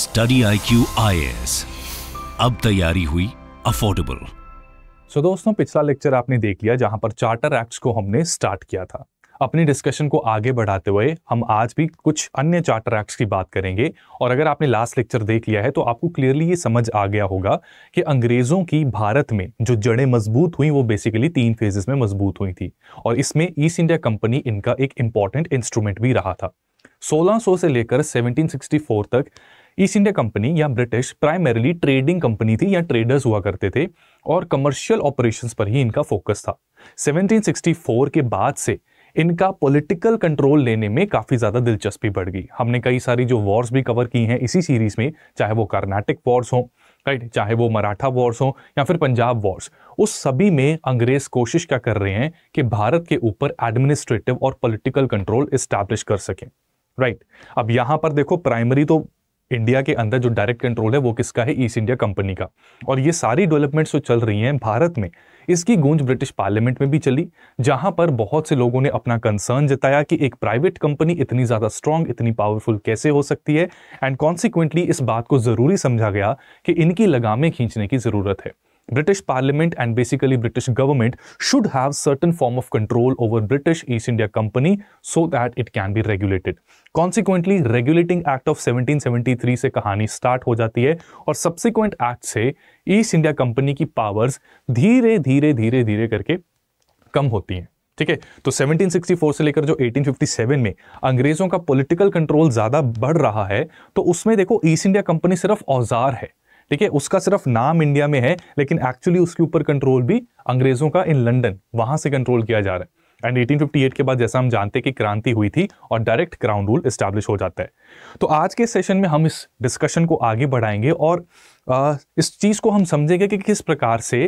Study I Q अब तैयारी हुई अफोर्डेबल सो so, दोस्तों पिछला लेक्चर आपने देख लिया जहां पर चार्टर एक्ट्स को हमने स्टार्ट किया था अपनी डिस्कशन को आगे बढ़ाते हुए हम आज भी कुछ अन्य चार्टर एक्ट्स की बात करेंगे और अगर आपने लास्ट लेक्चर देख लिया है तो आपको क्लियरली ये समझ आ गया होगा कि अंग्रेज़ों की भारत में जो जड़ें मजबूत हुई वो बेसिकली तीन फेजेस में मजबूत हुई थी और इसमें ईस्ट इंडिया कंपनी इनका एक इंपॉर्टेंट इंस्ट्रूमेंट भी रहा था 1600 से लेकर 1764 तक ईस्ट इंडिया कंपनी या ब्रिटिश प्राइमरीली ट्रेडिंग कंपनी थी या ट्रेडर्स हुआ करते थे और कमर्शियल ऑपरेशंस पर ही इनका फोकस था 1764 के बाद से इनका पॉलिटिकल कंट्रोल लेने में काफ़ी ज़्यादा दिलचस्पी बढ़ गई हमने कई सारी जो वॉर्स भी कवर की हैं इसी सीरीज़ में चाहे वो कर्नाटक वॉर्स हों राइट चाहे वो मराठा वॉर्स हों या फिर पंजाब वॉर्स उस सभी में अंग्रेज कोशिश क्या कर रहे हैं कि भारत के ऊपर एडमिनिस्ट्रेटिव और पॉलिटिकल कंट्रोल इस्टेब्लिश कर सकें राइट right. अब यहां पर देखो प्राइमरी तो इंडिया के अंदर जो डायरेक्ट कंट्रोल है वो किसका है ईस्ट इंडिया कंपनी का और ये सारी डेवलपमेंट्स जो चल रही हैं भारत में इसकी गूंज ब्रिटिश पार्लियामेंट में भी चली जहां पर बहुत से लोगों ने अपना कंसर्न जताया कि एक प्राइवेट कंपनी इतनी ज़्यादा स्ट्रांग इतनी पावरफुल कैसे हो सकती है एंड कॉन्सिक्वेंटली इस बात को ज़रूरी समझा गया कि इनकी लगामें खींचने की ज़रूरत है British Parliament and basically British government should have certain form of control over British East India Company so that it can be regulated. Consequently, Regulating Act of 1773 से कहानी start हो जाती है और subsequent act से East India Company की powers धीरे धीरे धीरे धीरे करके कम होती हैं ठीक है तो 1764 से लेकर जो 1857 में अंग्रेजों का पॉलिटिकल कंट्रोल ज़्यादा बढ़ रहा है तो उसमें देखो ईस्ट इंडिया कंपनी सिर्फ औजार है ठीक है उसका सिर्फ नाम इंडिया में है लेकिन एक्चुअली उसके ऊपर कंट्रोल भी अंग्रेज़ों का इन लंडन वहां से कंट्रोल किया जा रहा है एंड 1858 के बाद जैसा हम जानते हैं कि क्रांति हुई थी और डायरेक्ट क्राउन रूल इस्टेब्लिश हो जाता है तो आज के सेशन में हम इस डिस्कशन को आगे बढ़ाएंगे और इस चीज़ को हम समझेंगे कि किस प्रकार से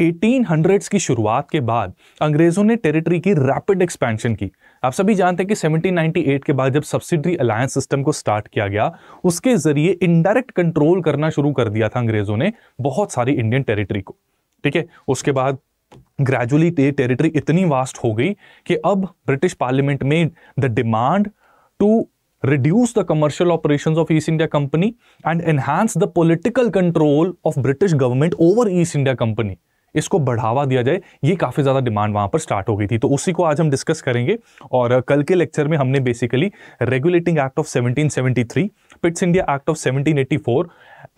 एटीन हंड्रेड्स की शुरुआत के बाद अंग्रेज़ों ने टेरिटरी की रैपिड एक्सपेंशन की आप सभी जानते हैं कि 1798 के बाद जब सब्सिडरी अलायंस सिस्टम को स्टार्ट किया गया उसके ज़रिए इनडायरेक्ट कंट्रोल करना शुरू कर दिया था अंग्रेज़ों ने बहुत सारी इंडियन टेरिटरी को ठीक है उसके बाद ग्रेजुअली टेरिटरी इतनी वास्ट हो गई कि अब ब्रिटिश पार्लियामेंट में the demand to reduce the commercial operations of East India Company and enhance the political control of British government over East India Company. इसको बढ़ावा दिया जाए ये काफ़ी ज़्यादा डिमांड वहाँ पर स्टार्ट हो गई थी तो उसी को आज हम डिस्कस करेंगे और कल के लेक्चर में हमने basically regulating act of 1773, Pitt's India act of 1784,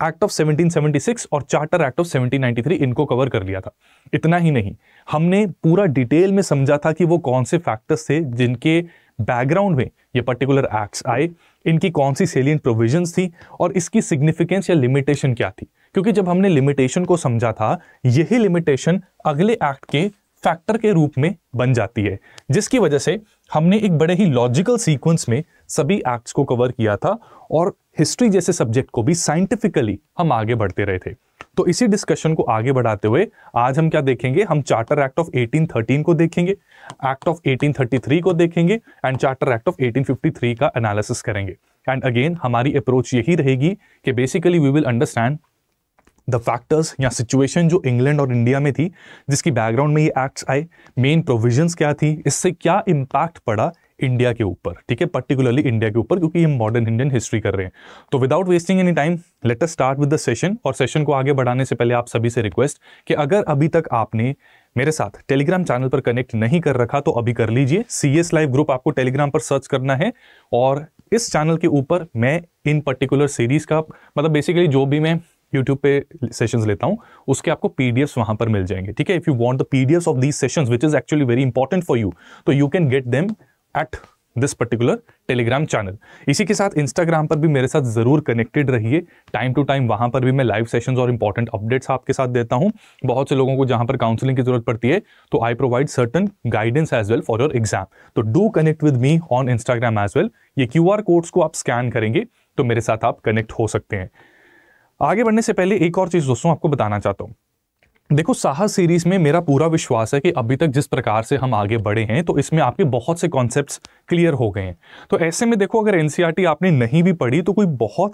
act of 1776 और चार्टर एक्ट ऑफ 1793 इनको कवर कर लिया था इतना ही नहीं हमने पूरा डिटेल में समझा था कि वो कौन से फैक्टर्स थे जिनके बैकग्राउंड में ये पर्टिकुलर एक्ट्स आए इनकी कौन सी सेलियन प्रोविजंस थी और इसकी सिग्निफिकेंस या लिमिटेशन क्या थी क्योंकि जब हमने लिमिटेशन को समझा था यही लिमिटेशन अगले एक्ट के फैक्टर के रूप में बन जाती है जिसकी वजह से हमने एक बड़े ही लॉजिकल सीक्वेंस में सभी एक्ट्स को कवर किया था और हिस्ट्री जैसे सब्जेक्ट को भी साइंटिफिकली हम आगे बढ़ते रहे थे तो इसी डिस्कशन को आगे बढ़ाते हुए आज हम क्या देखेंगे हम चार्टर एक्ट ऑफ 1813 को देखेंगे एक्ट ऑफ 1833 को देखेंगे एंड चार्टर एक्ट ऑफ 1853 का एनालिसिस करेंगे एंड अगेन हमारी अप्रोच यही रहेगी कि basically we will understand the factors या सिचुएशन जो इंग्लैंड और इंडिया में थी जिसकी बैकग्राउंड में ये एक्ट्स आए मेन प्रोविजंस क्या थी इससे क्या इम्पैक्ट पड़ा इंडिया के ऊपर ठीक है पर्टिकुलरली इंडिया के ऊपर क्योंकि हम मॉडर्न इंडियन हिस्ट्री कर रहे हैं तो without wasting any time let us start with the session और सेशन को आगे बढ़ाने से पहले आप सभी से रिक्वेस्ट कि अगर अभी तक आपने मेरे साथ टेलीग्राम चैनल पर कनेक्ट नहीं कर रखा तो अभी कर लीजिए सी एस लाइव ग्रुप आपको टेलीग्राम पर सर्च करना है और इस चैनल के ऊपर मैं इन पर्टिकुलर सीरीज का मतलब बेसिकली जो भी मैं यूट्यूब पे सेशंस लेता हूँ उसके आपको पीडीएफ वहां पर मिल जाएंगे ठीक है if you want the PDFs of these sessions which is actually very important for you तो you can get them at this particular Telegram channel इसी के साथ इंस्टाग्राम पर भी मेरे साथ ज़रूर कनेक्टेड रहिए टाइम टू टाइम वहां पर भी मैं लाइव सेशंस और इंपॉर्टेंट अपडेट्स आपके साथ देता हूँ बहुत से लोगों को जहां पर काउंसलिंग की जरूरत पड़ती है तो I provide certain guidance as well for your exam तो do connect with me on Instagram as well ये क्यू कोड्स को आप स्कैन करेंगे तो मेरे साथ आप कनेक्ट हो सकते हैं आगे बढ़ने से पहले एक और चीज़ दोस्तों आपको बताना चाहता हूँ देखो साहस सीरीज में मेरा पूरा विश्वास है कि अभी तक जिस प्रकार से हम आगे बढ़े हैं तो इसमें आपके बहुत से कॉन्सेप्ट्स क्लियर हो गए हैं तो ऐसे में देखो अगर एनसीईआरटी e आपने नहीं भी पढ़ी तो कोई बहुत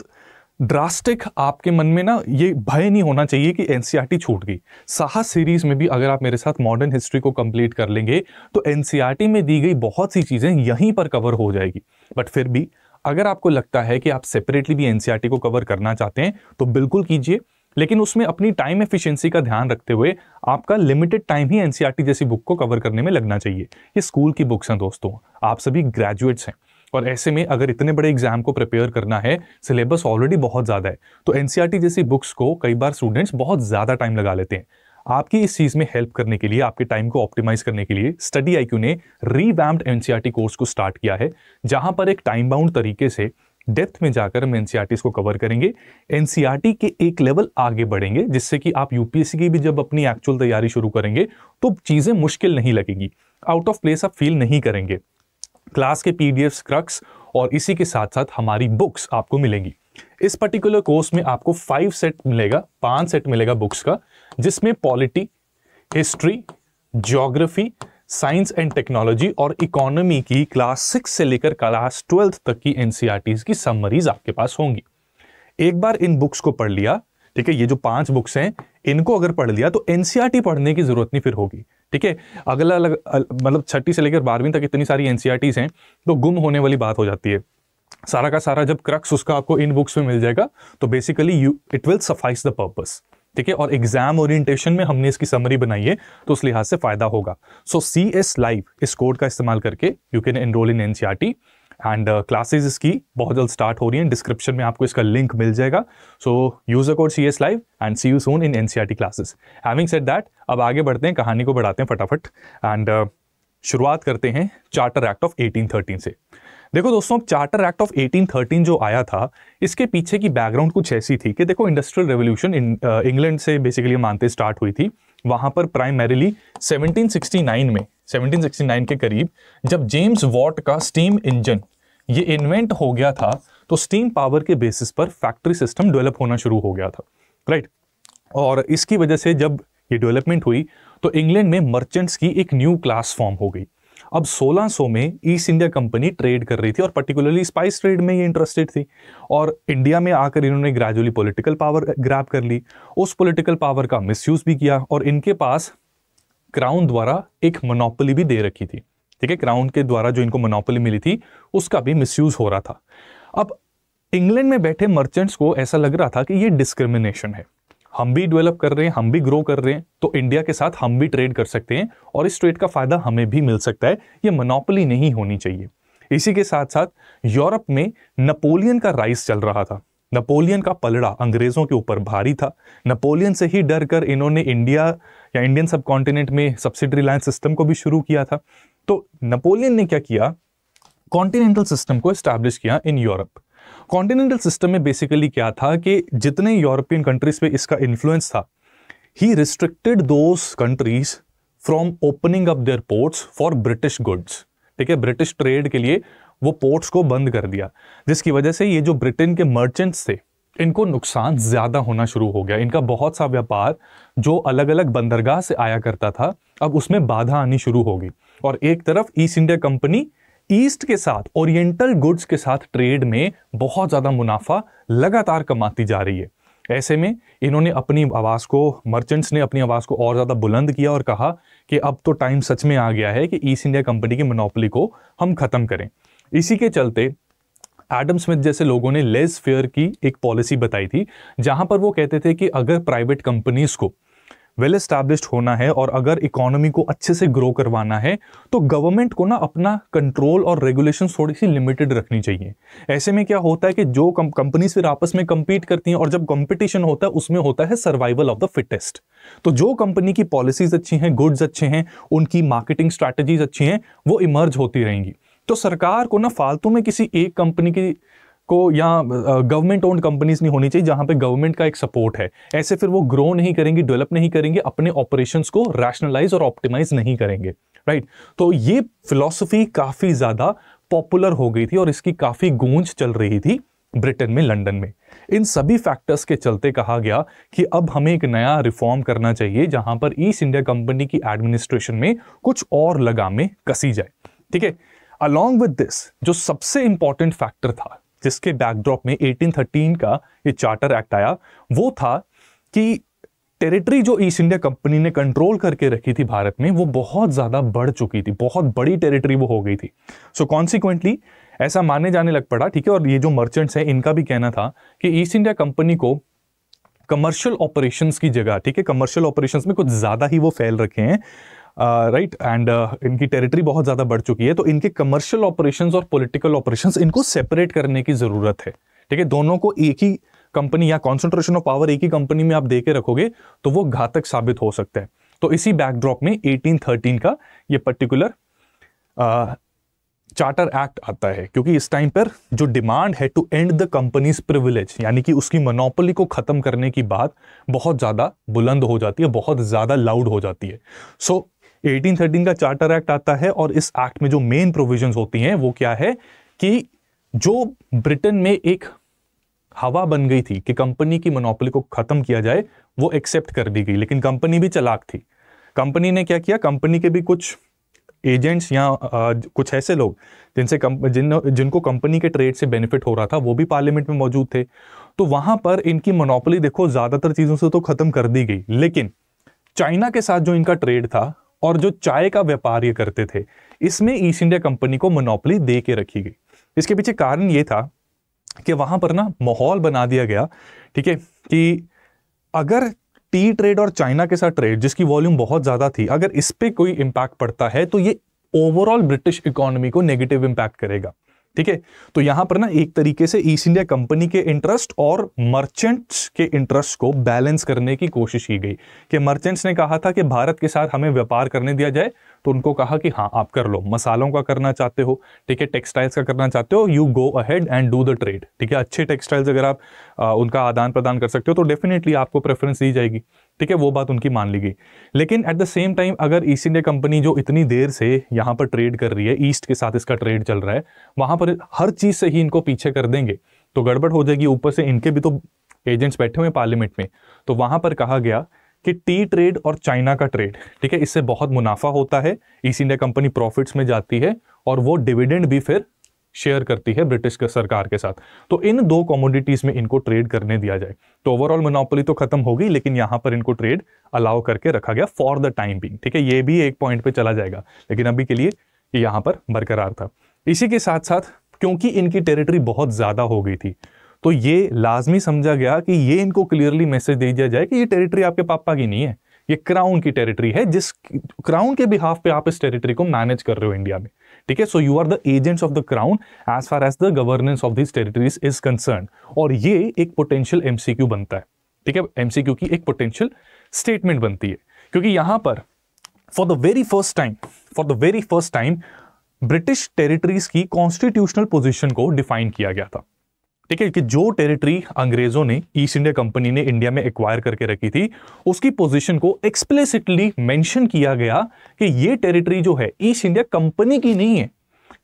ड्रास्टिक आपके मन में ना ये भय नहीं होना चाहिए कि एनसीईआरटी e छूट गई साहस सीरीज में भी अगर आप मेरे साथ मॉडर्न हिस्ट्री को कंप्लीट कर लेंगे तो एनसीईआरटी e में दी गई बहुत सी चीज़ें यहीं पर कवर हो जाएगी बट फिर भी अगर आपको लगता है कि आप सेपरेटली भी एनसीईआरटी को कवर करना चाहते हैं तो बिल्कुल कीजिए लेकिन उसमें अपनी टाइम एफिशिएंसी का ध्यान रखते हुए आपका लिमिटेड टाइम ही एनसीईआरटी e जैसी बुक को कवर करने में लगना चाहिए ये स्कूल की बुक्स हैं दोस्तों आप सभी ग्रेजुएट्स हैं और ऐसे में अगर इतने बड़े एग्जाम को प्रिपेयर करना है सिलेबस ऑलरेडी बहुत ज़्यादा है तो एन e जैसी बुक्स को कई बार स्टूडेंट्स बहुत ज़्यादा टाइम लगा लेते हैं आपकी इस चीज़ में हेल्प करने के लिए आपके टाइम को ऑप्टिमाइज करने के लिए स्टडी आईक्यू ने रीवैम्ड एनसीईआरटी कोर्स को स्टार्ट किया है जहां पर एक टाइम बाउंड तरीके से डेप्थ में जाकर हम एनसीईआरटी e को कवर करेंगे एनसीईआरटी e के एक लेवल आगे बढ़ेंगे जिससे कि आप यूपीएससी की भी जब अपनी एक्चुअल तैयारी शुरू करेंगे तो चीज़ें मुश्किल नहीं लगेगी आउट ऑफ प्लेस आप फील नहीं करेंगे क्लास के पीडीएफ क्रक्स और इसी के साथ साथ हमारी बुक्स आपको मिलेंगी इस पर्टिकुलर कोर्स में आपको फाइव सेट मिलेगा पांच सेट मिलेगा बुक्स का जिसमें polity history geography science and technology और इकोनॉमी की क्लास सिक्स से लेकर क्लास ट्वेल्थ तक की एनसीआर e की सम्मरीज आपके पास होंगी एक बार इन बुक्स को पढ़ लिया ठीक है ये जो पांच बुक्स हैं इनको अगर पढ़ लिया तो एनसीआर e पढ़ने की जरूरत नहीं फिर होगी ठीक है अगला अलग मतलब छठी से लेकर बारहवीं तक इतनी सारी एनसीआर e हैं तो गुम होने वाली बात हो जाती है सारा का सारा जब क्रक्स उसका आपको इन बुक्स में मिल जाएगा तो basically you it will suffice the purpose ठीक है और एग्जाम ओरिएंटेशन में हमने इसकी समरी बनाई है तो उस लिहाज से फायदा होगा सो सी एस लाइव इस कोड का इस्तेमाल करके you can enroll in NCERT and classes इसकी बहुत जल्द स्टार्ट हो रही हैं डिस्क्रिप्शन में आपको इसका लिंक मिल जाएगा so a code C S live and see you soon in N C R T classes having set that अब आगे बढ़ते हैं कहानी को बढ़ाते हैं फटाफट एंड uh, शुरुआत करते हैं चार्टर एक्ट ऑफ 1813 से देखो दोस्तों चार्टर एक्ट ऑफ 1813 जो आया था इसके पीछे की बैकग्राउंड कुछ ऐसी थी कि देखो इंडस्ट्रियल रेवोल्यूशन इंग्लैंड से बेसिकली मानते स्टार्ट हुई थी वहां पर प्राइमरीली 1769 में 1769 के करीब जब जेम्स वॉट का स्टीम इंजन ये इन्वेंट हो गया था तो स्टीम पावर के बेसिस पर फैक्ट्री सिस्टम डेवलप होना शुरू हो गया था राइट और इसकी वजह से जब ये डेवलपमेंट हुई तो इंग्लैंड में मर्चेंट्स की एक न्यू क्लास फॉर्म हो गई अब 1600 में ईस्ट इंडिया कंपनी ट्रेड कर रही थी और पर्टिकुलरली स्पाइस ट्रेड में ये इंटरेस्टेड थी और इंडिया में आकर इन्होंने ग्रेजुअली पॉलिटिकल पावर ग्रैप कर ली उस पॉलिटिकल पावर का मिसयूज भी किया और इनके पास क्राउन द्वारा एक मोनोपली भी दे रखी थी ठीक है क्राउन के द्वारा जो इनको मोनोपली मिली थी उसका भी मिसयूज हो रहा था अब इंग्लैंड में बैठे मर्चेंट्स को ऐसा लग रहा था कि ये डिस्क्रिमिनेशन है हम भी डेवलप कर रहे हैं हम भी ग्रो कर रहे हैं तो इंडिया के साथ हम भी ट्रेड कर सकते हैं और इस ट्रेड का फायदा हमें भी मिल सकता है ये मनोपली नहीं होनी चाहिए इसी के साथ साथ यूरोप में नेपोलियन का राइस चल रहा था नेपोलियन का पलड़ा अंग्रेज़ों के ऊपर भारी था नेपोलियन से ही डर कर इन्होंने इंडिया या इंडियन सब कॉन्टिनेंट में सब्सिडी लाइन सिस्टम को भी शुरू किया था तो नेपोलियन ने क्या किया कॉन्टिनेंटल सिस्टम को स्टैब्लिश किया इन यूरोप कॉन्टिनेंटल सिस्टम में बेसिकली क्या था कि जितने यूरोपियन कंट्रीज पे इसका इन्फ्लुएंस था ही restricted those countries from opening up their ports for British goods ठीक है ब्रिटिश ट्रेड के लिए वो पोर्ट्स को बंद कर दिया जिसकी वजह से ये जो ब्रिटेन के मर्चेंट्स थे इनको नुकसान ज़्यादा होना शुरू हो गया इनका बहुत सा व्यापार जो अलग अलग बंदरगाह से आया करता था अब उसमें बाधा आनी शुरू होगी और एक तरफ ईस्ट इंडिया कंपनी ईस्ट के साथ ओरिएंटल गुड्स के साथ ट्रेड में बहुत ज़्यादा मुनाफा लगातार कमाती जा रही है ऐसे में इन्होंने अपनी आवाज़ को मर्चेंट्स ने अपनी आवाज़ को और ज़्यादा बुलंद किया और कहा कि अब तो टाइम सच में आ गया है कि ईस्ट इंडिया कंपनी की मोनोपली को हम ख़त्म करें इसी के चलते एडम स्मिथ जैसे लोगों ने लेस फेयर की एक पॉलिसी बताई थी जहां पर वो कहते थे कि अगर प्राइवेट कंपनीज को वेल इस्टेब्लिश होना है और अगर इकोनॉमी को अच्छे से ग्रो करवाना है तो गवर्नमेंट को ना अपना कंट्रोल और रेगुलेशन थोड़ी सी लिमिटेड रखनी चाहिए ऐसे में क्या होता है कि जो कंपनीज फिर आपस में कम्पीट करती हैं और जब कंपटीशन होता है उसमें होता है सर्वाइवल ऑफ द फिटेस्ट तो जो कंपनी की पॉलिसीज अच्छी हैं गुड्स अच्छे हैं उनकी मार्केटिंग स्ट्रैटेजीज अच्छी हैं वो इमर्ज होती रहेंगी तो सरकार को ना फालतू में किसी एक कंपनी की को या गवर्नमेंट ओन्ड कंपनीज नहीं होनी चाहिए जहां पे गवर्नमेंट का एक सपोर्ट है ऐसे फिर वो ग्रो नहीं करेंगे डेवलप नहीं करेंगे अपने ऑपरेशंस को रैशनलाइज और ऑप्टिमाइज नहीं करेंगे राइट तो ये फिलॉसफी काफ़ी ज़्यादा पॉपुलर हो गई थी और इसकी काफ़ी गूंज चल रही थी ब्रिटेन में लंडन में इन सभी फैक्टर्स के चलते कहा गया कि अब हमें एक नया रिफॉर्म करना चाहिए जहां पर ईस्ट इंडिया कंपनी की एडमिनिस्ट्रेशन में कुछ और लगामें कसी जाए ठीक है अलॉन्ग विद दिस जो सबसे इंपॉर्टेंट फैक्टर था जिसके बैकड्रॉप में 1813 का ये चार्टर एक्ट आया वो था कि टेरिटरी जो ईस्ट इंडिया कंपनी ने कंट्रोल करके रखी थी भारत में वो बहुत ज़्यादा बढ़ चुकी थी बहुत बड़ी टेरिटरी वो हो गई थी सो so, कॉन्सिक्वेंटली ऐसा माने जाने लग पड़ा ठीक है और ये जो मर्चेंट्स हैं इनका भी कहना था कि ईस्ट इंडिया कंपनी को कमर्शियल ऑपरेशंस की जगह ठीक है कमर्शियल ऑपरेशंस में कुछ ज़्यादा ही वो फैल रखे हैं राइट एंड uh, इनकी टेरिटरी बहुत ज़्यादा बढ़ चुकी है तो इनके कमर्शियल ऑपरेशन और पोलिटिकल ऑपरेशन इनको सेपरेट करने की ज़रूरत है ठीक है दोनों को एक ही कंपनी या कॉन्सेंट्रेशन ऑफ पावर एक ही कंपनी में आप दे के रखोगे तो वो घातक साबित हो सकते हैं तो इसी बैकड्रॉप में 1813 का ये पर्टिकुलर चार्टर एक्ट आता है क्योंकि इस टाइम पर जो डिमांड है to end the companies privilege यानी कि उसकी मोनोपोली को ख़त्म करने की बात बहुत ज़्यादा बुलंद हो जाती है बहुत ज़्यादा लाउड हो जाती है सो so, 1813 का चार्टर एक्ट आता है और इस एक्ट में जो मेन प्रोविजन होती हैं वो क्या है कि जो ब्रिटेन में एक हवा बन गई थी कि कंपनी की मोनोपोली को खत्म किया जाए वो एक्सेप्ट कर दी गई लेकिन कंपनी भी चलाक थी कंपनी ने क्या किया कंपनी के भी कुछ एजेंट्स या आ, कुछ ऐसे लोग जिनसे कम, जिन जिनको कंपनी के ट्रेड से बेनिफिट हो रहा था वो भी पार्लियामेंट में मौजूद थे तो वहां पर इनकी मोनोपोली देखो ज़्यादातर चीज़ों से तो ख़त्म कर दी गई लेकिन चाइना के साथ जो इनका ट्रेड था और जो चाय का व्यापार ये करते थे इसमें ईस्ट इंडिया कंपनी को मोनोपली दे के रखी गई इसके पीछे कारण ये था कि वहां पर ना माहौल बना दिया गया ठीक है कि अगर टी ट्रेड और चाइना के साथ ट्रेड जिसकी वॉल्यूम बहुत ज़्यादा थी अगर इस पर कोई इंपैक्ट पड़ता है तो ये ओवरऑल ब्रिटिश इकोनॉमी को नेगेटिव इंपैक्ट करेगा ठीक है तो यहां पर ना एक तरीके से ईस्ट इंडिया कंपनी के इंटरेस्ट और मर्चेंट्स के इंटरेस्ट को बैलेंस करने की कोशिश की गई कि मर्चेंट्स ने कहा था कि भारत के साथ हमें व्यापार करने दिया जाए तो उनको कहा कि हाँ आप कर लो मसालों का करना चाहते हो ठीक है टेक्सटाइल्स का करना चाहते हो you go ahead and do the trade ठीक है अच्छे टेक्सटाइल्स अगर आप आ, उनका आदान प्रदान कर सकते हो तो डेफिनेटली आपको प्रेफरेंस दी जाएगी ठीक है वो बात उनकी मान ली गई लेकिन एट द सेम टाइम अगर ईस्ट इंडिया कंपनी जो इतनी देर से यहाँ पर ट्रेड कर रही है ईस्ट के साथ इसका ट्रेड चल रहा है वहाँ पर हर चीज़ से ही इनको पीछे कर देंगे तो गड़बड़ हो जाएगी ऊपर से इनके भी तो एजेंट्स बैठे हुए पार्लियामेंट में तो वहाँ पर कहा गया कि टी ट्रेड और चाइना का ट्रेड ठीक है इससे बहुत मुनाफा होता है ईस्ट इंडिया कंपनी प्रॉफिट्स में जाती है और वो डिविडेंड भी फिर शेयर करती है ब्रिटिश सरकार के साथ तो इन दो कॉमोडिटीज में इनको ट्रेड करने दिया जाए तो ओवरऑल मोनोपोली तो खत्म होगी लेकिन यहाँ पर इनको ट्रेड अलाउ करके रखा गया फॉर द टाइम बिंग ठीक है ये भी एक पॉइंट पे चला जाएगा लेकिन अभी के लिए यहाँ पर बरकरार था इसी के साथ साथ क्योंकि इनकी टेरिटरी बहुत ज़्यादा हो गई थी तो ये लाजमी समझा गया कि ये इनको क्लियरली मैसेज दे दिया जाए कि ये टेरिटरी आपके पापा की नहीं है ये क्राउन की टेरिटरी है जिस क्राउन के बिहाफ पे आप इस टेरिटरी को मैनेज कर रहे हो इंडिया में ठीक है so you are the agents of the crown as far as the governance of this territories is concern और ये एक पोटेंशियल एमसीक्यू बनता है ठीक है एमसीक्यू की एक पोटेंशियल स्टेटमेंट बनती है क्योंकि यहां पर for the very first time for the very first time British territories की कॉन्स्टिट्यूशनल पोजिशन को डिफाइन किया गया था ठीक है कि जो टेरिटरी अंग्रेजों ने ईस्ट इंडिया कंपनी ने इंडिया में एक्वायर करके रखी थी उसकी पोजीशन को एक्सप्लेसिटली मेंशन किया गया कि ये टेरिटरी जो है ईस्ट इंडिया कंपनी की नहीं है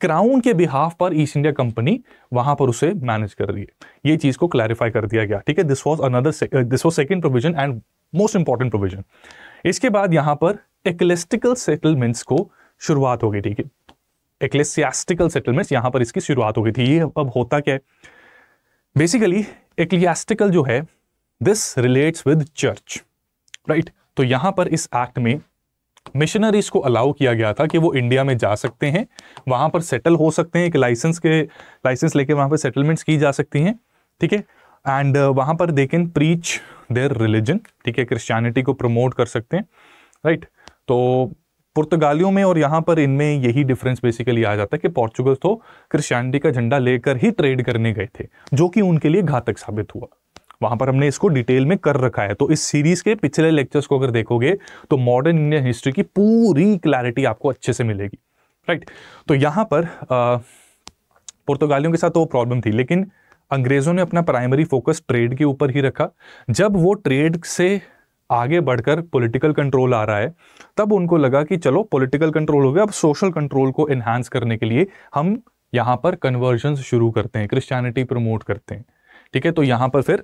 क्राउन के बिहाफ पर ईस्ट इंडिया कंपनी वहां पर उसे मैनेज कर रही है ये चीज को क्लैरिफाई कर दिया गया ठीक है this was another this was second provision and most important provision इसके बाद यहां पर एक्लेस्टिकल सेटलमेंट्स को शुरुआत होगी ठीक है एक्लेसियास्टिकल सेटलमेंट्स यहां पर इसकी शुरुआत हो गई थी ये अब होता क्या है बेसिकली एक्लियास्टिकल जो है this relates with church right तो यहां पर इस एक्ट में मिशनरीज को अलाउ किया गया था कि वो इंडिया में जा सकते हैं वहां पर सेटल हो सकते हैं एक लाइसेंस के लाइसेंस लेके वहां पर सेटलमेंट्स की जा सकती हैं ठीक है एंड uh, वहां पर they can preach their religion ठीक है क्रिश्चियनिटी को प्रमोट कर सकते हैं राइट right? तो पुर्तगालियों में और यहाँ पर इनमें यही डिफरेंस बेसिकली आ जाता है कि पोर्चुगल तो क्रिश्चियनिटी का झंडा लेकर ही ट्रेड करने गए थे जो कि उनके लिए घातक साबित हुआ वहां पर हमने इसको डिटेल में कर रखा है तो इस सीरीज के पिछले लेक्चर्स को अगर देखोगे तो मॉडर्न इंडियन हिस्ट्री की पूरी क्लैरिटी आपको अच्छे से मिलेगी राइट तो यहाँ पर पुर्तगालियों के साथ तो वो प्रॉब्लम थी लेकिन अंग्रेज़ों ने अपना प्राइमरी फोकस ट्रेड के ऊपर ही रखा जब वो ट्रेड से आगे बढ़कर पॉलिटिकल कंट्रोल आ रहा है तब उनको लगा कि चलो पॉलिटिकल कंट्रोल हो गया अब सोशल कंट्रोल को एनहांस करने के लिए हम यहाँ पर कन्वर्जन शुरू करते हैं क्रिश्चियनिटी प्रमोट करते हैं ठीक है तो यहाँ पर फिर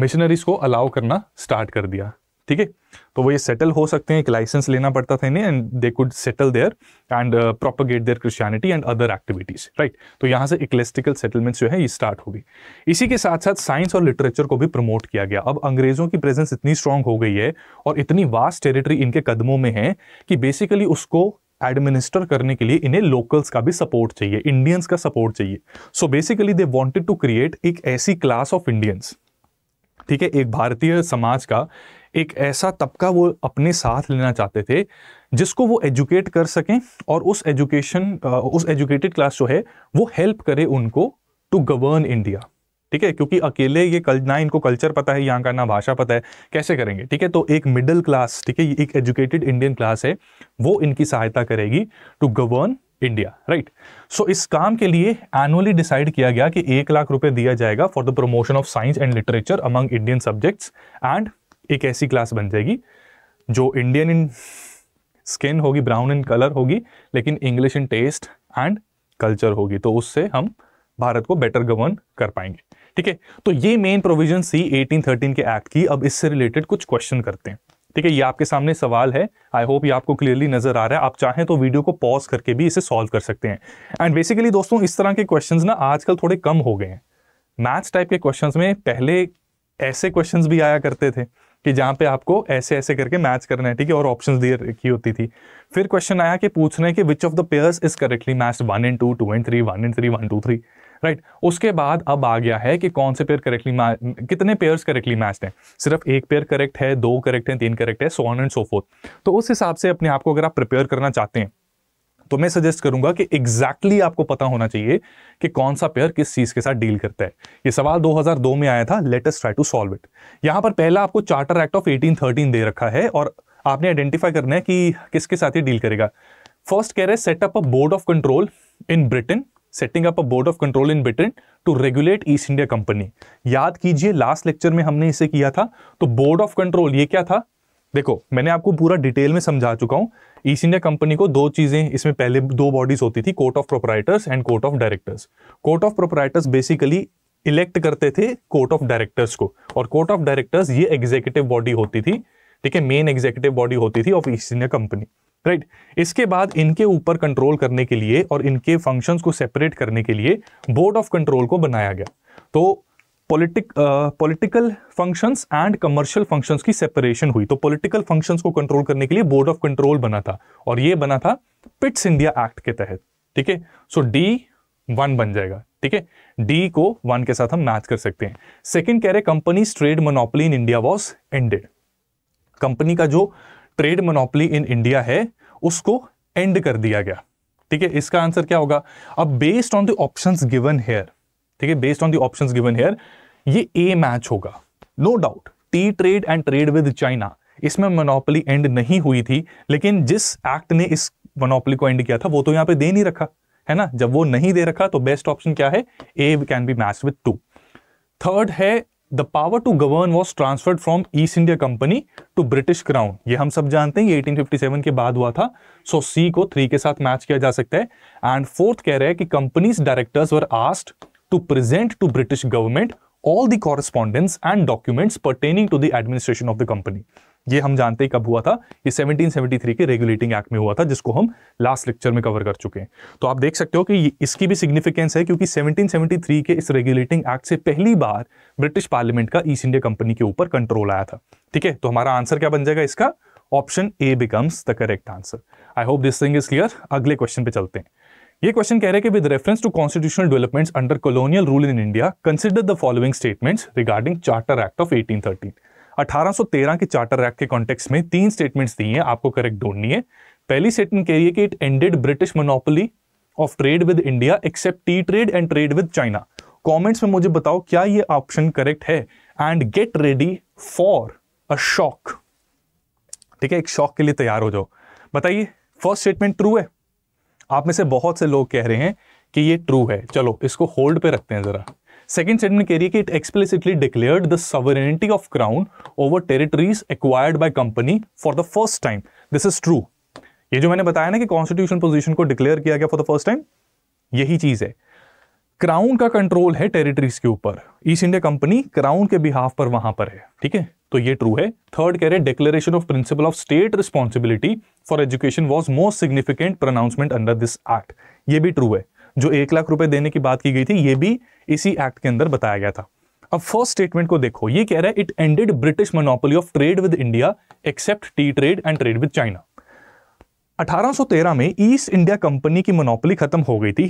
मिशनरीज को अलाउ करना स्टार्ट कर दिया ठीक है तो वो ये सेटल हो सकते हैं एक लाइसेंस लेना पड़ता था इन्हें and they could settle there and propagate their Christianity and other activities right तो यहाँ से इक्लेस्टिकल सेटलमेंट्स जो है ये स्टार्ट होगी इसी के साथ साथ साइंस और लिटरेचर को भी प्रमोट किया गया अब अंग्रेजों की प्रेजेंस इतनी स्ट्रांग हो गई है और इतनी वास्ट टेरिटरी इनके कदमों में है कि बेसिकली उसको एडमिनिस्टर करने के लिए इन्हें लोकल्स का भी सपोर्ट चाहिए इंडियंस का सपोर्ट चाहिए so basically they wanted to create एक ऐसी क्लास ऑफ इंडियंस ठीक है एक भारतीय समाज का एक ऐसा तबका वो अपने साथ लेना चाहते थे जिसको वो एजुकेट कर सकें और उस एजुकेशन उस एजुकेटेड क्लास जो है वो हेल्प करे उनको टू गवर्न इंडिया ठीक है क्योंकि अकेले ये कल ना इनको कल्चर पता है यहाँ का ना भाषा पता है कैसे करेंगे ठीक है तो एक मिडिल क्लास ठीक है एक एजुकेटेड इंडियन क्लास है वो इनकी सहायता करेगी to govern India right so इस काम के लिए एनुअली डिसाइड किया गया कि एक लाख रुपए दिया जाएगा for the promotion of science and literature among Indian subjects and एक ऐसी क्लास बन जाएगी जो इंडियन इन स्किन होगी ब्राउन इन कलर होगी लेकिन English in taste and culture होगी तो उससे हम भारत को बेटर गवर्न कर पाएंगे ठीक है तो ये मेन प्रोविजन थी 1813 के एक्ट की अब इससे रिलेटेड कुछ क्वेश्चन करते हैं ठीक है ये आपके सामने सवाल है आई होप ये आपको क्लियरली नजर आ रहा है आप चाहें तो वीडियो को पॉज करके भी इसे सॉल्व कर सकते हैं एंड बेसिकली दोस्तों इस तरह के क्वेश्चन ना आजकल थोड़े कम हो गए हैं मैथ्स टाइप के क्वेश्चन में पहले ऐसे क्वेश्चन भी आया करते थे कि जहाँ पे आपको ऐसे ऐसे करके मैच करना है ठीक है और ऑप्शन दे रखी होती थी फिर क्वेश्चन आया कि पूछ रहे हैं कि which of the pairs is correctly match one and two two and three one and three one two three right उसके बाद अब आ गया है कि कौन से पेयर करेक्टली कितने पेयर्स करेक्टली मैच हैं सिर्फ एक पेयर करेक्ट है दो करेक्ट है तीन करेक्ट है so on and so forth तो उस हिसाब से अपने आप को अगर आप प्रिपेयर करना चाहते हैं तो मैं सजेस्ट करूंगा कि एग्जैक्टली exactly आपको पता होना चाहिए कि कौन सा पेयर किस चीज के साथ डील करता है ये सवाल 2002 में आया था latest try to solve it यहां पर पहला आपको चार्टर एक्ट ऑफ एटीन दे रखा है और आपने आइडेंटिफाई करना है कि किसके साथ ये डील करेगा फर्स्ट कह रहे हैं setup a board of control in Britain setting up a board of control in Britain to regulate East India company याद कीजिए लास्ट लेक्चर में हमने इसे किया था तो बोर्ड ऑफ कंट्रोल ये क्या था देखो मैंने आपको पूरा डिटेल में समझा चुका हूं ईस्ट इंडिया कंपनी को दो चीज़ें इसमें पहले दो बॉडीज होती थी court of proprietors and court of directors court of proprietors basically elect करते थे कोर्ट ऑफ डायरेक्टर्स को और कोर्ट ऑफ डायरेक्टर्स ये एग्जीक्यूटिव बॉडी होती थी ठीक है मेन एग्जीक्यूटिव बॉडी होती थी of east India company right इसके बाद इनके ऊपर कंट्रोल करने के लिए और इनके फंक्शंस को सेपरेट करने के लिए बोर्ड ऑफ कंट्रोल को बनाया गया तो politic political functions and commercial functions की सेपरेशन हुई तो पॉलिटिकल फंक्शंस को कंट्रोल करने के लिए बोर्ड ऑफ कंट्रोल बना था और ये बना था पिट्स इंडिया एक्ट के तहत ठीक है सो डी वन बन जाएगा ठीक है डी को वन के साथ हम मैच कर सकते हैं सेकेंड कह रहे company trade monopoly in India was ended company का जो ट्रेड मोनोपली इन इंडिया है उसको एंड कर दिया गया ठीक है इसका आंसर क्या होगा अब based on the options given here ठीक है based on the option given here ये ए मैच होगा no doubt tea trade and trade with China इसमें मोनोपली एंड नहीं हुई थी लेकिन जिस एक्ट ने इस मोनोपली को एंड किया था वो तो यहां पे दे नहीं रखा है ना जब वो नहीं दे रखा तो बेस्ट ऑप्शन क्या है A can be match with two third है the power to govern was transferred from East India company to British crown ये हम सब जानते हैं ये 1857 के बाद हुआ था सो so, सी को थ्री के साथ मैच किया जा सकता है एंड फोर्थ कह रहे हैं कि companies directors were asked to present to British government all the correspondence and documents pertaining to the administration of the company. ये हम जानते ही कब हुआ था ये 1773 के रेगुलेटिंग एक्ट में हुआ था जिसको हम लास्ट लेक्चर में कवर कर चुके हैं तो आप देख सकते हो कि इसकी भी सिग्निफिकेंस है क्योंकि 1773 के इस रेगुलेटिंग एक्ट से पहली बार ब्रिटिश पार्लियामेंट का ईस्ट इंडिया कंपनी के ऊपर कंट्रोल आया था ठीक है तो हमारा आंसर क्या बन जाएगा इसका option A becomes the correct answer I hope this thing is clear अगले क्वेश्चन पे चलते हैं ये क्वेश्चन कह रहे कि with reference to constitutional developments under colonial rule in India consider the following statements regarding charter act of 1813 1813 के charter act के कॉन्टेक्स्ट में तीन स्टेटमेंट्स दी हैं आपको करेक्ट ढूंढनी है पहली स्टेटमेंट कह रही है कि it ended British monopoly of trade with India except tea trade and trade with China comments में मुझे बताओ क्या ये ऑप्शन करेक्ट है and get ready for a shock ठीक है एक शॉक के लिए तैयार हो जाओ बताइए फर्स्ट स्टेटमेंट ट्रू है आप में से बहुत से लोग कह रहे हैं कि ये ट्रू है चलो इसको होल्ड पे रखते हैं जरा सेकेंड स्टेटमेंट कह रही है कि it explicitly declared the sovereignty of crown over territories acquired by company for the first time this is true ये जो मैंने बताया ना कि कॉन्स्टिट्यूशन पोजीशन को डिक्लेयर किया गया फॉर द फर्स्ट टाइम यही चीज है क्राउन का कंट्रोल है टेरिटरीज के ऊपर ईस्ट इंडिया कंपनी क्राउन के बिहाफ पर वहां पर है ठीक है तो ये ट्रू है थर्ड कह रहे declaration of principle of state responsibility for education was most significant pronouncement under this act ये भी ट्रू है जो एक लाख रुपए देने की बात की गई थी ये भी इसी एक्ट के अंदर बताया गया था अब फर्स्ट स्टेटमेंट को देखो ये कह रहा है it ended British monopoly of trade with India except tea trade and trade with China 1813 में ईस्ट इंडिया कंपनी की मोनोपोली खत्म हो गई थी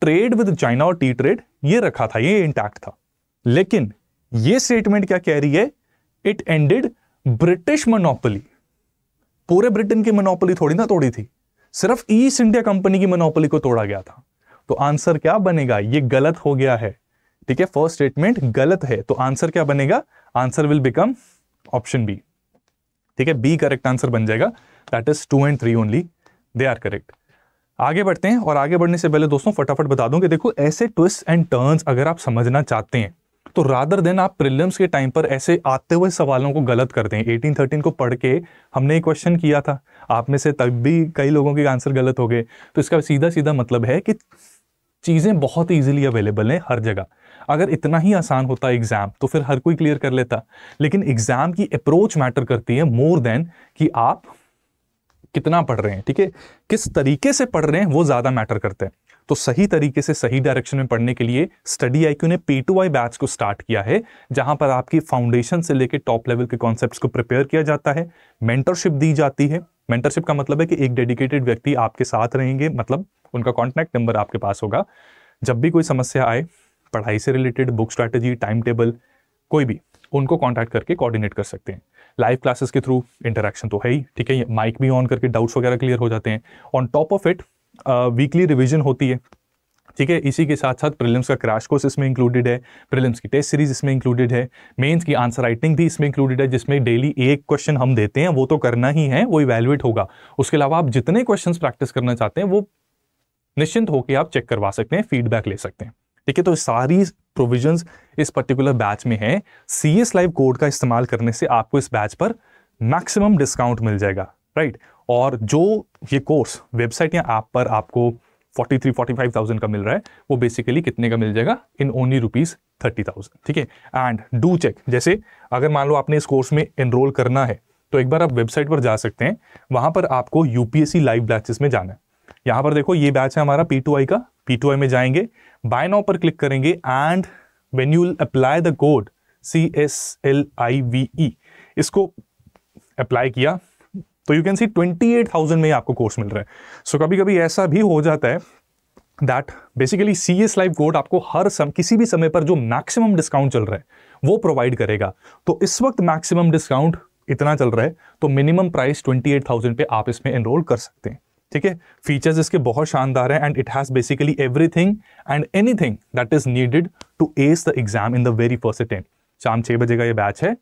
ट्रेड विद चाइना और टी ट्रेड ये रखा था ये इंटैक्ट था लेकिन ये स्टेटमेंट क्या कह रही है इट एंडेड ब्रिटिश मोनोपोली पूरे ब्रिटेन की मोनोपोली थोड़ी ना तोड़ी थी सिर्फ ईस्ट इंडिया कंपनी की मोनोपोली को तोड़ा गया था तो आंसर क्या बनेगा ये गलत हो गया है ठीक है फर्स्ट स्टेटमेंट गलत है तो आंसर क्या बनेगा answer will become option B ठीक है बी करेक्ट आंसर बन जाएगा that is two and three only they are correct आगे बढ़ते हैं और आगे बढ़ने से पहले दोस्तों फटाफट बता दूं कि देखो ऐसे ट्विस्ट एंड टर्न्स अगर आप समझना चाहते हैं तो रादर देन आप प्रिलियम्स के टाइम पर ऐसे आते हुए सवालों को गलत करते हैं थर्टीन को पढ़ के हमने ये क्वेश्चन किया था आप में से तब भी कई लोगों के आंसर गलत हो गए तो इसका सीधा सीधा मतलब है कि चीज़ें बहुत ईजिली अवेलेबल हैं हर जगह अगर इतना ही आसान होता एग्ज़ाम तो फिर हर कोई क्लियर कर लेता लेकिन एग्ज़ाम की अप्रोच मैटर करती है मोर देन कि आप कितना पढ़ रहे हैं ठीक है किस तरीके से पढ़ रहे हैं वो ज़्यादा मैटर करते हैं तो सही तरीके से सही डायरेक्शन में पढ़ने के लिए स्टडी आई ने पी टू आई बैच को स्टार्ट किया है जहां पर आपकी फाउंडेशन से लेकर टॉप लेवल के कॉन्सेप्ट को प्रिपेयर किया जाता है मेंटरशिप दी जाती है मेंटरशिप का मतलब है कि एक डेडिकेटेड व्यक्ति आपके साथ रहेंगे मतलब उनका कॉन्टैक्ट नंबर आपके पास होगा जब भी कोई समस्या आए पढ़ाई से related book strategy time table कोई भी उनको कॉन्टैक्ट करके कोऑर्डिनेट कर सकते हैं लाइव क्लासेस के थ्रू इंटरेक्शन तो है ही ठीक है माइक भी ऑन करके डाउट्स वगैरह क्लियर हो जाते हैं on top of it weekly revision होती है ठीक है इसी के साथ साथ प्रीलिम्स का क्रैश कोर्स इसमें इंक्लूडेड है प्रीलिम्स की टेस्ट सीरीज इसमें इंक्लूडेड है मेंस की आंसर राइटिंग भी इसमें इंक्लूडेड है जिसमें डेली एक क्वेश्चन हम देते हैं वो तो करना ही है वो इवेल्युएट होगा उसके अलावा आप जितने क्वेश्चन प्रैक्टिस करना चाहते हैं वो निश्चिंत होकर आप चेक करवा सकते हैं फीडबैक ले सकते हैं ठीक है तो सारी प्रोविजन इस पर्टिकुलर बैच में है सी एस लाइव कोड का इस्तेमाल करने से आपको इस बैच पर मैक्सिमम डिस्काउंट मिल जाएगा राइट right? और जो ये कोर्स वेबसाइट या ऐप पर आपको forty three forty five thousand का मिल रहा है वो बेसिकली कितने का मिल जाएगा in only rupees thirty thousand ठीक है एंड डू चेक जैसे अगर मान लो आपने इस कोर्स में एनरोल करना है तो एक बार आप वेबसाइट पर जा सकते हैं वहां पर आपको यूपीएससी लाइव बैचेस में जाना है यहां पर देखो ये बैच है हमारा पी टू आई का पी टू आई में जाएंगे बाय नाउ पर क्लिक करेंगे and when you apply the code C S L I V E इसको अप्लाई किया तो you can see twenty eight thousand में आपको कोर्स मिल रहा है सो कभी कभी ऐसा भी हो जाता है that basically C S live code आपको हर सम किसी भी समय पर जो मैक्सिमम डिस्काउंट चल रहा है वो प्रोवाइड करेगा तो इस वक्त मैक्सिमम डिस्काउंट इतना चल रहा है तो minimum price twenty eight thousand पे आप इसमें एनरोल कर सकते हैं ठीक है फीचर्स इसके बहुत शानदार हैं and it has basically everything and anything that is needed to ace the exam in the very first attempt शाम छः बजे का ये बैच है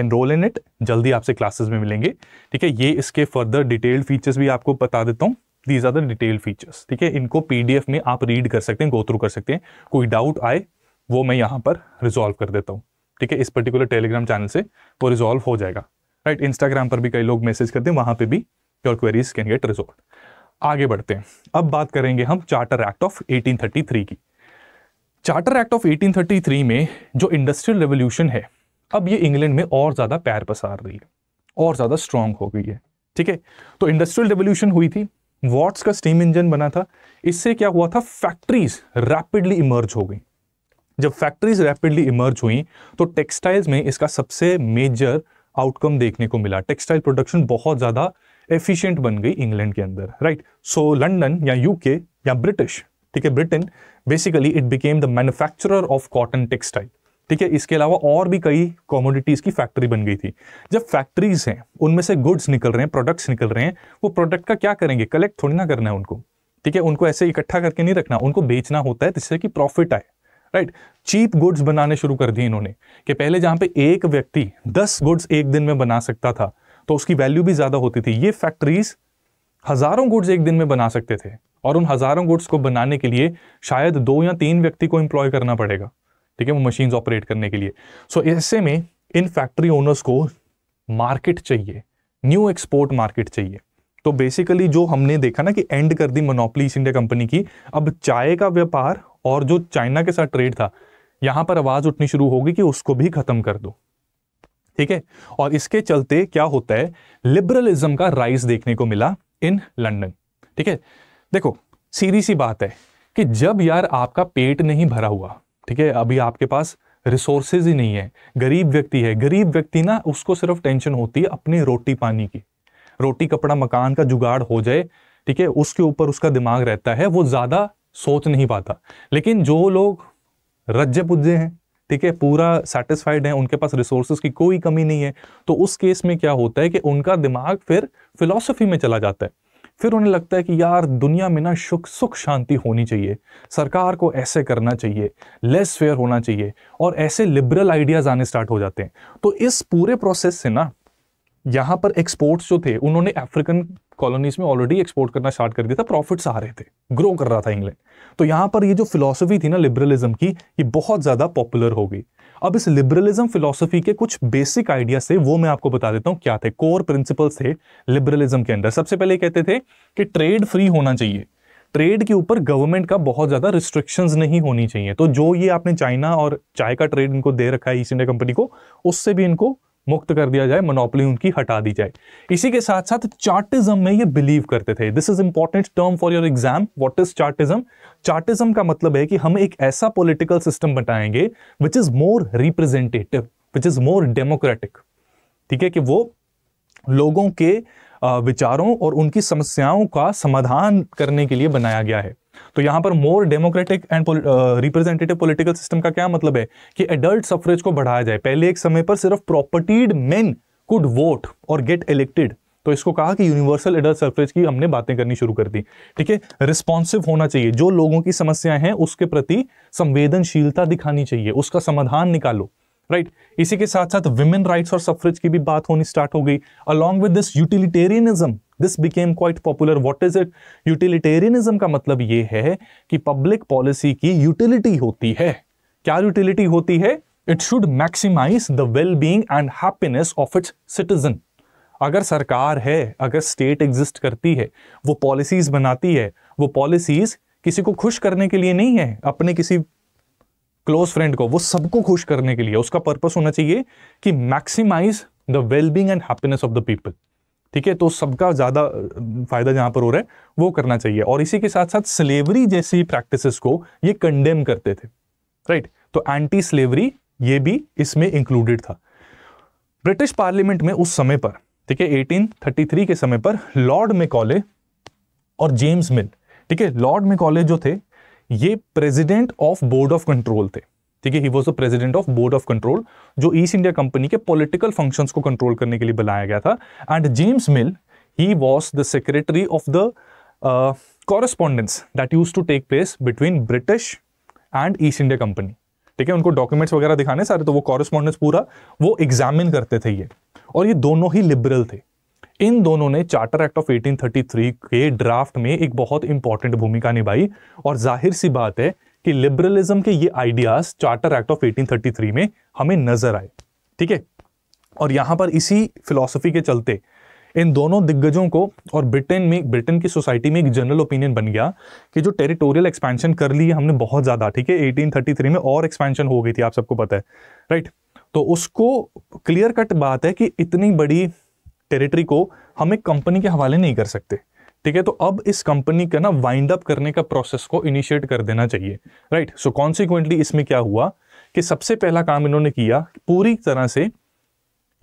एनरोल इन इट जल्दी आपसे क्लासेस में मिलेंगे ठीक है ये इसके फर्दर डिटेल्ड फीचर्स भी आपको बता देता हूँ these are the detail features ठीक है इनको पीडीएफ में आप रीड कर सकते हैं गो थ्रू कर सकते हैं कोई डाउट आए वो मैं यहाँ पर रिजॉल्व कर देता हूँ ठीक है इस पर्टिकुलर टेलीग्राम चैनल से वो रिजॉल्व हो जाएगा राइट इंस्टाग्राम पर भी कई लोग मैसेज करते हैं वहाँ पर भी your queries can get resolve आगे बढ़ते हैं अब बात करेंगे हम चार्टर एक्ट ऑफ 1833 की चार्टर एक्ट ऑफ 1833 में जो इंडस्ट्रियल रेवोल्यूशन है अब ये इंग्लैंड में और ज़्यादा पैर पसार रही है और ज़्यादा स्ट्रांग हो गई है ठीक है तो इंडस्ट्रियल रेवोल्यूशन हुई थी वॉट्स का स्टीम इंजन बना था इससे क्या हुआ था फैक्ट्रीज रैपिडली इमर्ज हो गई जब फैक्ट्रीज रैपिडली इमर्ज हुई तो टेक्सटाइल्स में इसका सबसे मेजर आउटकम देखने को मिला टेक्सटाइल प्रोडक्शन बहुत ज़्यादा एफिशिएंट बन गई इंग्लैंड के अंदर राइट सो लंडन या यूके या ब्रिटिश ठीक है Britain basically it became the manufacturer of cotton textile ठीक है इसके अलावा और भी कई कॉमोडिटीज़ की फैक्ट्री बन गई थी जब फैक्ट्रीज हैं उनमें से गुड्स निकल रहे हैं प्रोडक्ट्स निकल रहे हैं वो प्रोडक्ट का क्या करेंगे कलेक्ट थोड़ी ना करना है उनको ठीक है उनको ऐसे इकट्ठा करके नहीं रखना उनको बेचना होता है जिससे कि प्रॉफिट आए राइट चीप गुड्स बनाने शुरू कर दिए इन्होंने कि पहले जहां पे एक व्यक्ति दस गुड्स एक दिन में बना सकता था तो उसकी वैल्यू भी ज़्यादा होती थी ये फैक्ट्रीज हज़ारों गुड्स एक दिन में बना सकते थे और उन हज़ारों गुड्स को बनाने के लिए शायद दो या तीन व्यक्ति को इंप्लॉय करना पड़ेगा ठीक है वो मशीन ऑपरेट करने के लिए सो so, ऐसे में इन फैक्ट्री ओनर्स को मार्केट चाहिए न्यू एक्सपोर्ट मार्केट चाहिए तो बेसिकली जो हमने देखा ना कि एंड कर दी मोनोपली ईस्ट इंडिया कंपनी की अब चाय का व्यापार और जो चाइना के साथ ट्रेड था यहां पर आवाज़ उठनी शुरू होगी कि उसको भी ख़त्म कर दो ठीक है और इसके चलते क्या होता है लिबरलिज्म का राइज देखने को मिला इन लंडन ठीक है देखो सीधी सी बात है कि जब यार आपका पेट नहीं भरा हुआ ठीक है अभी आपके पास रिसोर्सेज ही नहीं है गरीब व्यक्ति है गरीब व्यक्ति ना उसको सिर्फ टेंशन होती है अपनी रोटी पानी की रोटी कपड़ा मकान का जुगाड़ हो जाए ठीक है उसके ऊपर उसका दिमाग रहता है वो ज़्यादा सोच नहीं पाता लेकिन जो लोग रज्जे पुज्जे हैं ठीक है पूरा सेटिस्फाइड है उनके पास रिसोर्सेज की कोई कमी नहीं है तो उस केस में क्या होता है कि उनका दिमाग फिर फिलोसफी में चला जाता है फिर उन्हें लगता है कि यार दुनिया में ना सुख सुख शांति होनी चाहिए सरकार को ऐसे करना चाहिए लेस फेयर होना चाहिए और ऐसे लिबरल आइडियाज़ आने स्टार्ट हो जाते हैं तो इस पूरे प्रोसेस से ना यहाँ पर एक्सपोर्ट्स जो थे उन्होंने अफ्रीकन कॉलोनीज में ऑलरेडी एक्सपोर्ट करना स्टार्ट कर दिया था प्रॉफिट्स आ रहे थे ग्रो कर रहा था इंग्लैंड तो यहाँ पर ये जो फिलोसफी थी ना लिबरलिज्म की ये बहुत ज़्यादा पॉपुलर हो गई अब इस लिबरलिज्म फिलोसफी के कुछ बेसिक आइडिया से वो मैं आपको बता देता हूं क्या थे कोर प्रिंसिपल्स थे लिबरलिज्म के अंदर सबसे पहले कहते थे कि ट्रेड फ्री होना चाहिए ट्रेड के ऊपर गवर्नमेंट का बहुत ज़्यादा रिस्ट्रिक्शंस नहीं होनी चाहिए तो जो ये आपने चाइना और चाय का ट्रेड इनको दे रखा है ईस्ट इंडिया कंपनी को उससे भी इनको मुक्त कर दिया जाए मोनोपली उनकी हटा दी जाए इसी के साथ साथ चार्टिज्म में ये बिलीव करते थे this is important term for your exam what is Chartism Chartism का मतलब है कि हम एक ऐसा पॉलिटिकल सिस्टम बताएंगे which is more representative which is more democratic ठीक है कि वो लोगों के विचारों और उनकी समस्याओं का समाधान करने के लिए बनाया गया है तो यहां पर more democratic and representative political system का क्या मतलब है कि एडल्ट सफरेज को बढ़ाया जाए पहले एक समय पर सिर्फ प्रॉपर्टीड मेन कुड वोट और गेट इलेक्टेड तो इसको कहा कि यूनिवर्सल एडल्ट सफरेज की हमने बातें करनी शुरू कर दी ठीक है रिस्पॉन्सिव होना चाहिए जो लोगों की समस्याएं हैं उसके प्रति संवेदनशीलता दिखानी चाहिए उसका समाधान निकालो राइट right? इसी के साथ साथ विमेन राइट्स और सफरेज की भी बात होनी स्टार्ट हो गई along with this utilitarianism this became quite popular what is it utilitarianism का मतलब ये है कि पब्लिक पॉलिसी की यूटिलिटी होती है क्या यूटिलिटी होती है it should maximise the well being and happiness of its citizen अगर सरकार है अगर स्टेट एग्जिस्ट करती है वो पॉलिसीज बनाती है वो पॉलिसीज किसी को खुश करने के लिए नहीं है अपने किसी क्लोज फ्रेंड को वो सबको खुश करने के लिए उसका पर्पस होना चाहिए कि maximise the wellbeing and happiness of the people ठीक है तो सबका ज़्यादा फायदा जहां पर हो रहा है वो करना चाहिए और इसी के साथ साथ स्लेवरी जैसी प्रैक्टिसेस को ये कंडेम करते थे राइट right? तो एंटी स्लेवरी ये भी इसमें इंक्लूडेड था ब्रिटिश पार्लियामेंट में उस समय पर ठीक है 1833 के समय पर लॉर्ड मेकॉले और जेम्स मिल ठीक है लॉर्ड मेकॉले जो थे ये president of board of control थे ठीक है ही was the president of board of control जो ईस्ट इंडिया कंपनी के पोलिटिकल फंक्शन को कंट्रोल करने के लिए बुलाया गया था एंड जेम्स मिल ही was the secretary of the correspondence that use to take place between British and East India Company ठीक है उनको डॉक्यूमेंट्स वगैरह दिखाने सारे तो वो कॉरेस्पॉन्डेंस पूरा वो एग्जामिन करते थे ये और ये दोनों ही लिबरल थे इन दोनों ने चार्टर एक्ट ऑफ 1833 के ड्राफ्ट में एक बहुत इंपॉर्टेंट भूमिका निभाई और जाहिर सी बात है कि लिबरलिज्म के ये आइडियाज चार्टर एक्ट ऑफ 1833 में हमें नजर आए ठीक है और यहां पर इसी फिलॉसफी के चलते इन दोनों दिग्गजों को और ब्रिटेन में ब्रिटेन की सोसाइटी में एक जनरल ओपिनियन बन गया कि जो टेरिटोरियल एक्सपेंशन कर ली हमने बहुत ज़्यादा ठीक है 1833 में और एक्सपेंशन हो गई थी आप सबको पता है राइट तो उसको क्लियर कट बात है कि इतनी बड़ी टेरिटरी को हम एक कंपनी के हवाले नहीं कर सकते ठीक है तो अब इस कंपनी का ना वाइंड अप करने का प्रोसेस को इनिशिएट कर देना चाहिए राइट सो कॉन्सिक्वेंटली इसमें क्या हुआ कि सबसे पहला काम इन्होंने किया पूरी तरह से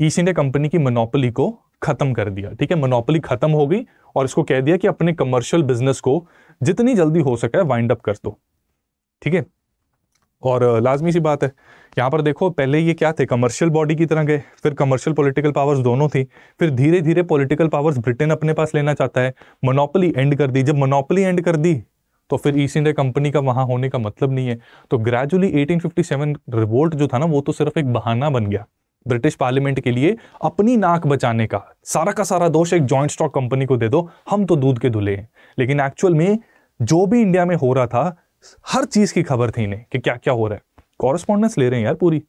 ईस्ट इंडिया कंपनी की मोनोपली को खत्म कर दिया ठीक है मोनोपली खत्म हो गई और इसको कह दिया कि अपने कमर्शियल बिजनेस को जितनी जल्दी हो सके वाइंड अप कर दो ठीक है और लाजमी सी बात है यहाँ पर देखो पहले ये क्या थे कमर्शियल बॉडी की तरह गए फिर कमर्शियल पॉलिटिकल पावर्स दोनों थी फिर धीरे धीरे पॉलिटिकल पावर्स ब्रिटेन अपने पास लेना चाहता है मोनोपली एंड कर दी जब मोनोपली एंड कर दी तो फिर ईस्ट इंडिया कंपनी का वहाँ होने का मतलब नहीं है तो ग्रेजुअली 1857 रिवोल्ट जो था ना वो तो सिर्फ एक बहाना बन गया ब्रिटिश पार्लियामेंट के लिए अपनी नाक बचाने का सारा का सारा दोष एक जॉइंट स्टॉक कंपनी को दे दो हम तो दूध के धुले हैं लेकिन एक्चुअल में जो भी इंडिया में हो रहा था हर चीज़ की खबर थी इन्हें कि क्या क्या हो रहा है कॉरेस्पॉन्डेंस ले रहे हैं यार पूरी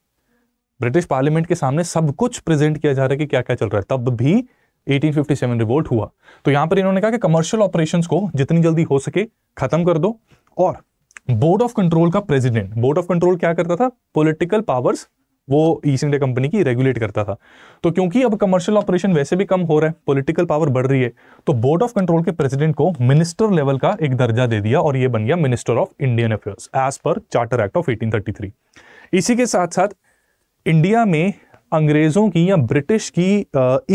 ब्रिटिश पार्लियामेंट के सामने सब कुछ प्रेजेंट किया जा रहा है कि क्या क्या चल रहा है तब भी 1857 रिवोल्ट हुआ तो यहां पर इन्होंने कहा कि कमर्शियल ऑपरेशन को जितनी जल्दी हो सके खत्म कर दो और बोर्ड ऑफ कंट्रोल का प्रेसिडेंट बोर्ड ऑफ कंट्रोल क्या करता था पॉलिटिकल पावर्स वो ईस्ट इंडिया कंपनी की रेगुलेट करता था तो क्योंकि अब कमर्शियल ऑपरेशन वैसे भी कम हो रहा है पॉलिटिकल पावर बढ़ रही है तो बोर्ड ऑफ कंट्रोल के प्रेसिडेंट को मिनिस्टर लेवल का एक दर्जा दे दिया और ये बन गया minister of Indian affairs as per charter act of eighteen इसी के साथ साथ इंडिया में अंग्रेजों की या ब्रिटिश की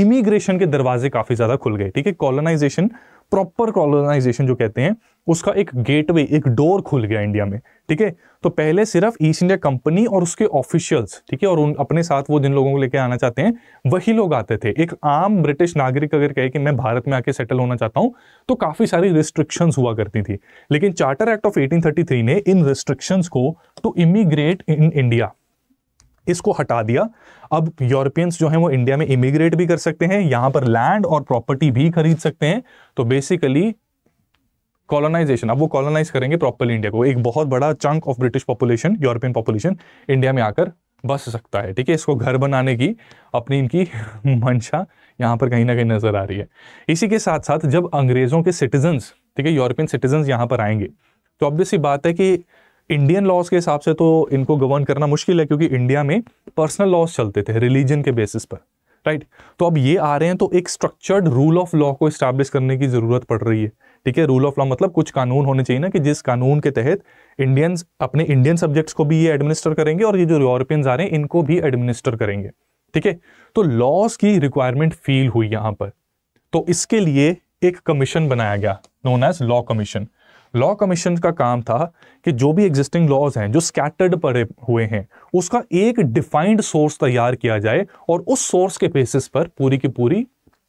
इमिग्रेशन के दरवाजे काफी ज्यादा खुल गए ठीक है कॉलोनाइजेशन प्रॉपर कॉलोनाइजेशन जो कहते हैं उसका एक गेटवे एक डोर खुल गया इंडिया में ठीक है तो पहले सिर्फ ईस्ट इंडिया कंपनी और उसके ऑफिशियल्स ठीक है और उन अपने साथ वो जिन लोगों को लेकर आना चाहते हैं वही लोग आते थे एक आम ब्रिटिश नागरिक अगर कहे कि मैं भारत में आके सेटल होना चाहता हूं तो काफ़ी सारी रिस्ट्रिक्शंस हुआ करती थी लेकिन चार्टर एक्ट ऑफ 1833 ने इन रिस्ट्रिक्शंस को टू इमिग्रेट इन इंडिया इसको हटा दिया अब यूरोपियंस जो हैं वो इंडिया में इमिग्रेट भी कर सकते हैं यहां पर लैंड और प्रॉपर्टी भी खरीद सकते हैं तो बेसिकली कॉलोनाइजेशन अब वो कॉलोनाइज करेंगे प्रॉपरली इंडिया को एक बहुत बड़ा chunk of British population European population India में आकर बस सकता है ठीक है इसको घर बनाने की अपनी इनकी मंशा यहाँ पर कहीं ना कहीं नजर आ रही है इसी के साथ साथ जब अंग्रेज़ों के सिटीजन ठीक है यूरोपियन सिटीजन यहाँ पर आएंगे तो ऑब्वियसली बात है कि इंडियन लॉज के हिसाब से तो इनको गवर्न करना मुश्किल है क्योंकि इंडिया में पर्सनल लॉज चलते थे रिलीजन के बेसिस पर राइट तो अब ये आ रहे हैं तो एक स्ट्रक्चर्ड रूल ऑफ लॉ को इस्टेब्लिश करने की ज़रूरत पड़ रही है ठीक है रूल ऑफ लॉ मतलब कुछ कानून होने चाहिए ना कि जिस कानून के तहत इंडियंस अपने इंडियन सब्जेक्ट्स को भी ये एडमिनिस्टर करेंगे और ये जो यूरोपियंस आ रहे हैं इनको भी एडमिनिस्टर करेंगे ठीक है तो लॉज की रिक्वायरमेंट फील हुई यहाँ पर तो इसके लिए एक कमीशन बनाया गया known as law commission law commission का काम था कि जो भी एग्जिस्टिंग लॉज हैं जो स्कैटर्ड पड़े हुए हैं उसका एक डिफाइंड सोर्स तैयार किया जाए और उस सोर्स के बेसिस पर पूरी की पूरी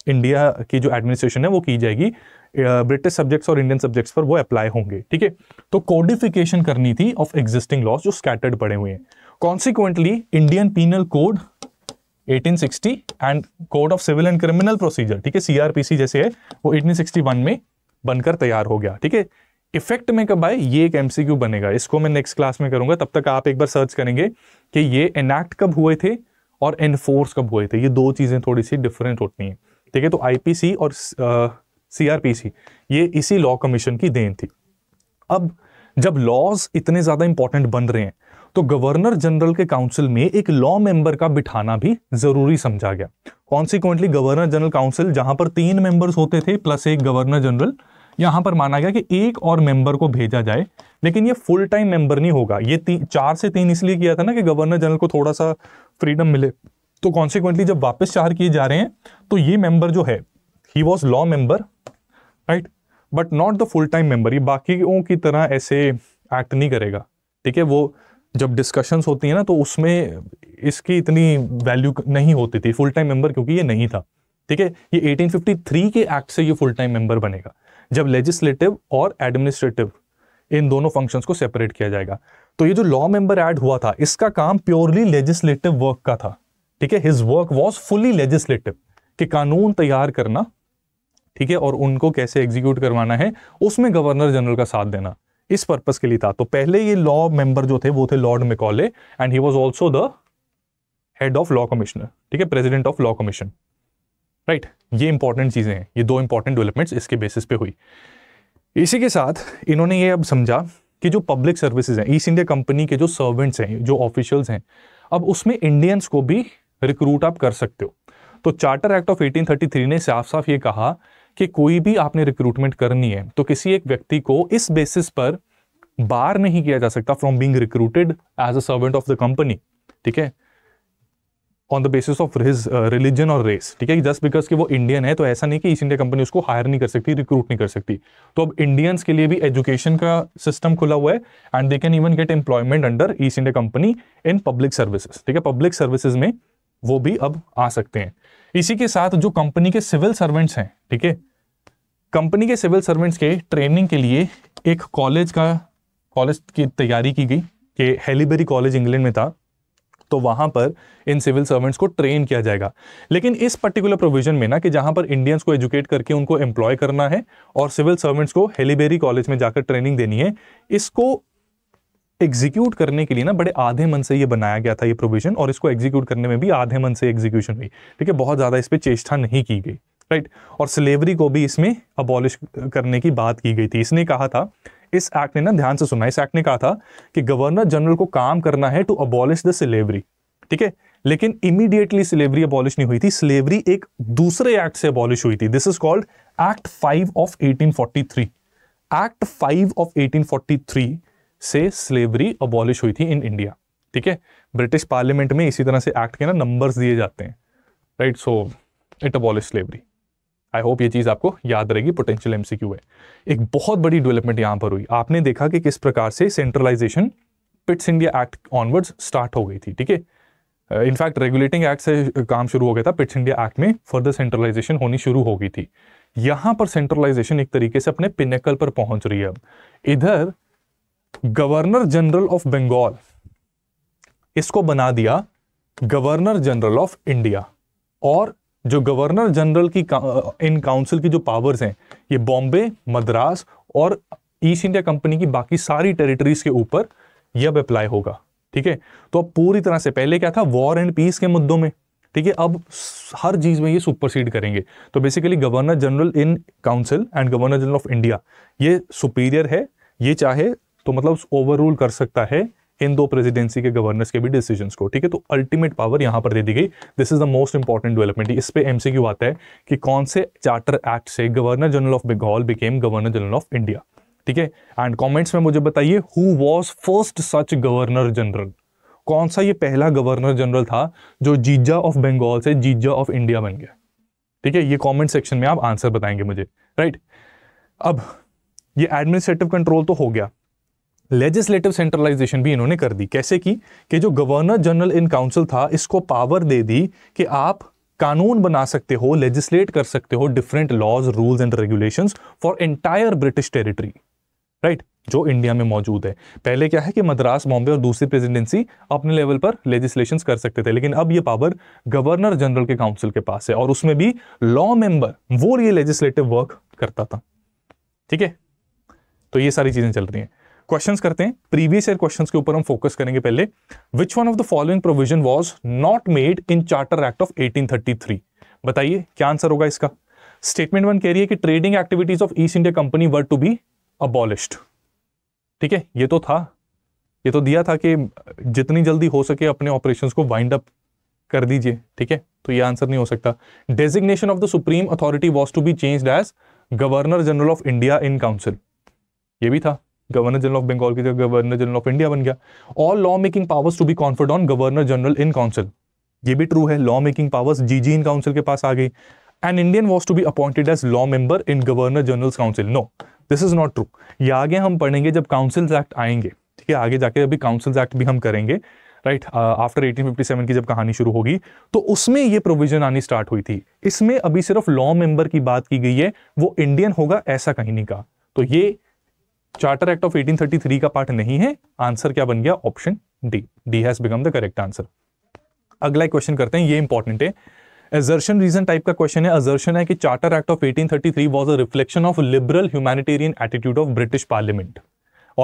इंडिया की जो एडमिनिस्ट्रेशन है वो की जाएगी ब्रिटिश सब्जेक्ट्स और इंडियन सब्जेक्ट्स पर वो अप्लाई होंगे ठीक है तो कोडिफिकेशन करनी थी ऑफ एग्जिस्टिंग लॉज जो स्कैटर्ड पड़े हुए हैं consequently Indian penal code 1860 and code of civil and criminal procedure ठीक है सीआरपीसी जैसे है वो 1861 में बनकर तैयार हो गया ठीक है इफेक्ट में कब आए ये एक एमसीक्यू बनेगा इसको मैं नेक्स्ट क्लास में करूंगा तब तक आप एक बार सर्च करेंगे कि ये एनैक्ट कब हुए थे और एनफोर्स कब हुए थे ये दो चीज़ें थोड़ी सी डिफरेंट होती हैं ठीक है तो आईपीसी और सीआरपीसी ये इसी लॉ कमीशन की देन थी अब जब लॉज इतने ज़्यादा इंपॉर्टेंट बन रहे हैं तो गवर्नर जनरल के काउंसिल में एक लॉ मेंबर का बिठाना भी जरूरी समझा गया कॉन्सिक्वेंटली गवर्नर जनरल काउंसिल जहां पर तीन मेंबर्स होते थे प्लस एक गवर्नर जनरल यहां पर माना गया कि एक और मेंबर को भेजा जाए लेकिन ये फुल टाइम मेंबर नहीं होगा ये चार से तीन इसलिए किया था ना कि गवर्नर जनरल को थोड़ा सा फ्रीडम मिले तो कॉन्सिक्वेंटली जब वापस चार किए जा रहे हैं तो ये मेंबर जो है ही was law member right but not the full time member ये बाकी की तरह ऐसे एक्ट नहीं करेगा ठीक है वो जब डिस्कशंस होती है ना तो उसमें इसकी इतनी वैल्यू नहीं होती थी फुल टाइम मेंबर क्योंकि ये नहीं था ठीक है ये 1853 के एक्ट से ये फुल टाइम मेंबर बनेगा जब लेजिस्लेटिव और एडमिनिस्ट्रेटिव इन दोनों फंक्शंस को सेपरेट किया जाएगा तो ये जो लॉ मेंबर ऐड हुआ था इसका काम प्योरली लेजिस्लेटिव वर्क का था ठीक है his work was fully legislative कि कानून तैयार करना ठीक है और उनको कैसे एग्जीक्यूट करवाना है उसमें गवर्नर जनरल का साथ देना इस पर्पज के लिए था तो पहले ये लॉ मेंबर जो थे वो थे लॉर्ड मेकॉले एंड ही was also the head of law commissioner ठीक है president of law commission right right? ये इंपॉर्टेंट चीज़ें हैं ये दो इंपॉर्टेंट डेवलपमेंट्स इसके बेसिस पे हुई इसी के साथ इन्होंने ये अब समझा कि जो पब्लिक सर्विसेज हैं ईस्ट इंडिया कंपनी के जो सर्वेंट्स हैं जो ऑफिशियल्स हैं अब उसमें इंडियंस को भी रिक्रूट आप कर सकते हो तो चार्टर एक्ट ऑफ 1833 ने साफ साफ ये कहा कि कोई भी आपने रिक्रूटमेंट करनी है तो किसी एक व्यक्ति को इस बेसिस पर बार नहीं किया जा सकता from being recruited as a servant of the company ठीक है on the basis of his religion और रेस ठीक है जस्ट बिकॉज कि वो इंडियन है तो ऐसा नहीं कि ईस्ट इंडिया कंपनी उसको हायर नहीं कर सकती रिक्रूट नहीं कर सकती तो अब इंडियंस के लिए भी एजुकेशन का सिस्टम खुला हुआ है and they can even get employment under East India Company in public services ठीक है पब्लिक सर्विसेज में वो भी अब आ सकते हैं इसी के साथ जो कंपनी के सिविल सर्वेंट्स हैं ठीक है कंपनी के सिविल सर्वेंट्स के ट्रेनिंग के लिए एक कॉलेज का कॉलेज की तैयारी की गई कि हेलीबेरी कॉलेज इंग्लैंड में था तो वहां पर इन सिविल सर्वेंट्स को ट्रेन किया जाएगा लेकिन इस पर्टिकुलर प्रोविजन में ना कि जहां पर इंडियंस को एजुकेट करके उनको एम्प्लॉय करना है और सिविल सर्वेंट्स को हेलीबेरी कॉलेज में जाकर ट्रेनिंग देनी है इसको एग्जीक्यूट करने के लिए ना बड़े आधे मन से ये बनाया गया था ये प्रोविजन और इसको एग्जीक्यूट करने में भी आधे मन से एग्जीक्यूशन हुई ठीक है बहुत ज़्यादा इस पर चेष्टा नहीं की गई राइट और स्लेवरी को भी इसमें अबॉलिश करने की बात की गई थी इसने कहा था इस एक्ट ने ना ध्यान से सुना इस एक्ट ने कहा था कि गवर्नर जनरल को काम करना है टू अबॉलिश द सिलेवरी ठीक है लेकिन इमीडिएटली सिलेवरी अबॉलिश नहीं हुई थी स्लेवरी एक दूसरे एक्ट से अबॉलिश हुई थी this is called act five of eighteen act five of eighteen से स्लेवरी अबॉलिश हुई थी इन इंडिया ठीक है ब्रिटिश पार्लियामेंट में इसी तरह से एक्ट के ना नंबर्स दिए जाते हैं right so it abolish slavery I hope ये चीज़ आपको याद रहेगी पोटेंशियल एमसीक्यू है एक बहुत बड़ी डेवलपमेंट यहां पर हुई आपने देखा कि किस प्रकार से centralisation Pitt's India Act onwards start हो गई थी ठीक है इनफैक्ट रेगुलेटिंग एक्ट से काम शुरू हो गया था पिट्स इंडिया एक्ट में फर्दर सेंट्रलाइजेशन होनी शुरू हो गई थी यहां पर सेंट्रलाइजेशन एक तरीके से अपने पिनेकल पर पहुंच रही है अब इधर गवर्नर जनरल ऑफ बंगाल इसको बना दिया गवर्नर जनरल ऑफ इंडिया और जो गवर्नर जनरल की इन काउंसिल की जो पावर्स हैं ये बॉम्बे मद्रास और ईस्ट इंडिया कंपनी की बाकी सारी टेरिटरीज के ऊपर ये अब अप्लाई होगा ठीक है तो अब पूरी तरह से पहले क्या था वॉर एंड पीस के मुद्दों में ठीक है अब हर चीज में ये सुपरसीड करेंगे तो basically governor general in council and governor general of India ये सुपीरियर है ये चाहे तो मतलब ओवर रूल कर सकता है इन दो प्रेसिडेंसी के गवर्नर्स के भी डिसीजन को ठीक है तो अल्टीमेट पावर यहां पर दे दी गई this is the most important development इस पर एमसीक्यू आता है कि कौन से चार्टर एक्ट से governor general of Bengal became governor general of India ठीक है एंड कॉमेंट्स में मुझे बताइए who was first such governor general कौन सा ये पहला गवर्नर जनरल था जो जीजा ऑफ बंगाल से जीजा ऑफ इंडिया बन गया ठीक है ये कमेंट सेक्शन में आप आंसर बताएंगे मुझे राइट अब ये एडमिनिस्ट्रेटिव कंट्रोल तो हो गया लेजिस्लेटिव सेंट्रलाइजेशन भी इन्होंने कर दी कैसे की कि जो गवर्नर जनरल इन काउंसिल था इसको पावर दे दी कि आप कानून बना सकते हो लेजिस्लेट कर सकते हो different laws rules and regulation for entire British territory right जो इंडिया में मौजूद है पहले क्या है कि मद्रास बॉम्बे और दूसरी प्रेसिडेंसी अपने लेवल पर लेजिस्लेशन कर सकते थे लेकिन अब ये पावर गवर्नर जनरल के काउंसिल के पास है और उसमें भी लॉ मेंबर वो ये लेजिस्लेटिव वर्क करता था ठीक है तो ये सारी चीजें चल रही हैं क्वेश्चंस करते हैं प्रीवियस ईयर क्वेश्चंस के ऊपर हम फोकस करेंगे पहले which one of the following provision was not made in charter act of 1833 बताइए क्या आंसर होगा इसका स्टेटमेंट वन कह रही है कि trading activities of east India Company were to be abolished ठीक है ये तो था ये तो दिया था कि जितनी जल्दी हो सके अपने ऑपरेशन को वाइंड अप कर दीजिए ठीक है तो ये आंसर नहीं हो सकता designation of the supreme authority was to be change as governor general of India in council ये भी था गवर्नर जनरल ऑफ बंगाल की जगह गवर्नर जनरल ऑफ इंडिया बन गया all law making powers to be conferred on governor general in council ये भी true है law making powers G in council के पास आ गई and Indian was to be appointed as law member in governor general council no this is not true ये आगे हम पढ़ेंगे जब काउंसिल्स एक्ट आएंगे ठीक है आगे जाके अभी काउंसिल्स एक्ट भी हम करेंगे राइट आफ्टर 1857 की जब कहानी शुरू होगी तो उसमें ये प्रोविजन आनी स्टार्ट हुई थी इसमें अभी सिर्फ लॉ मेंबर की बात की गई है वो इंडियन होगा ऐसा कहीं नहीं कहा तो ये चार्टर एक्ट ऑफ 1833 का पार्ट नहीं है आंसर क्या बन गया option D D has become the correct answer अगला क्वेश्चन करते हैं ये इंपॉर्टेंट है एजर्शन रीजन टाइप का क्वेश्चन है एजर्शन है कि charter act of 1833 was a reflection of liberal humanitarian attitude of British parliament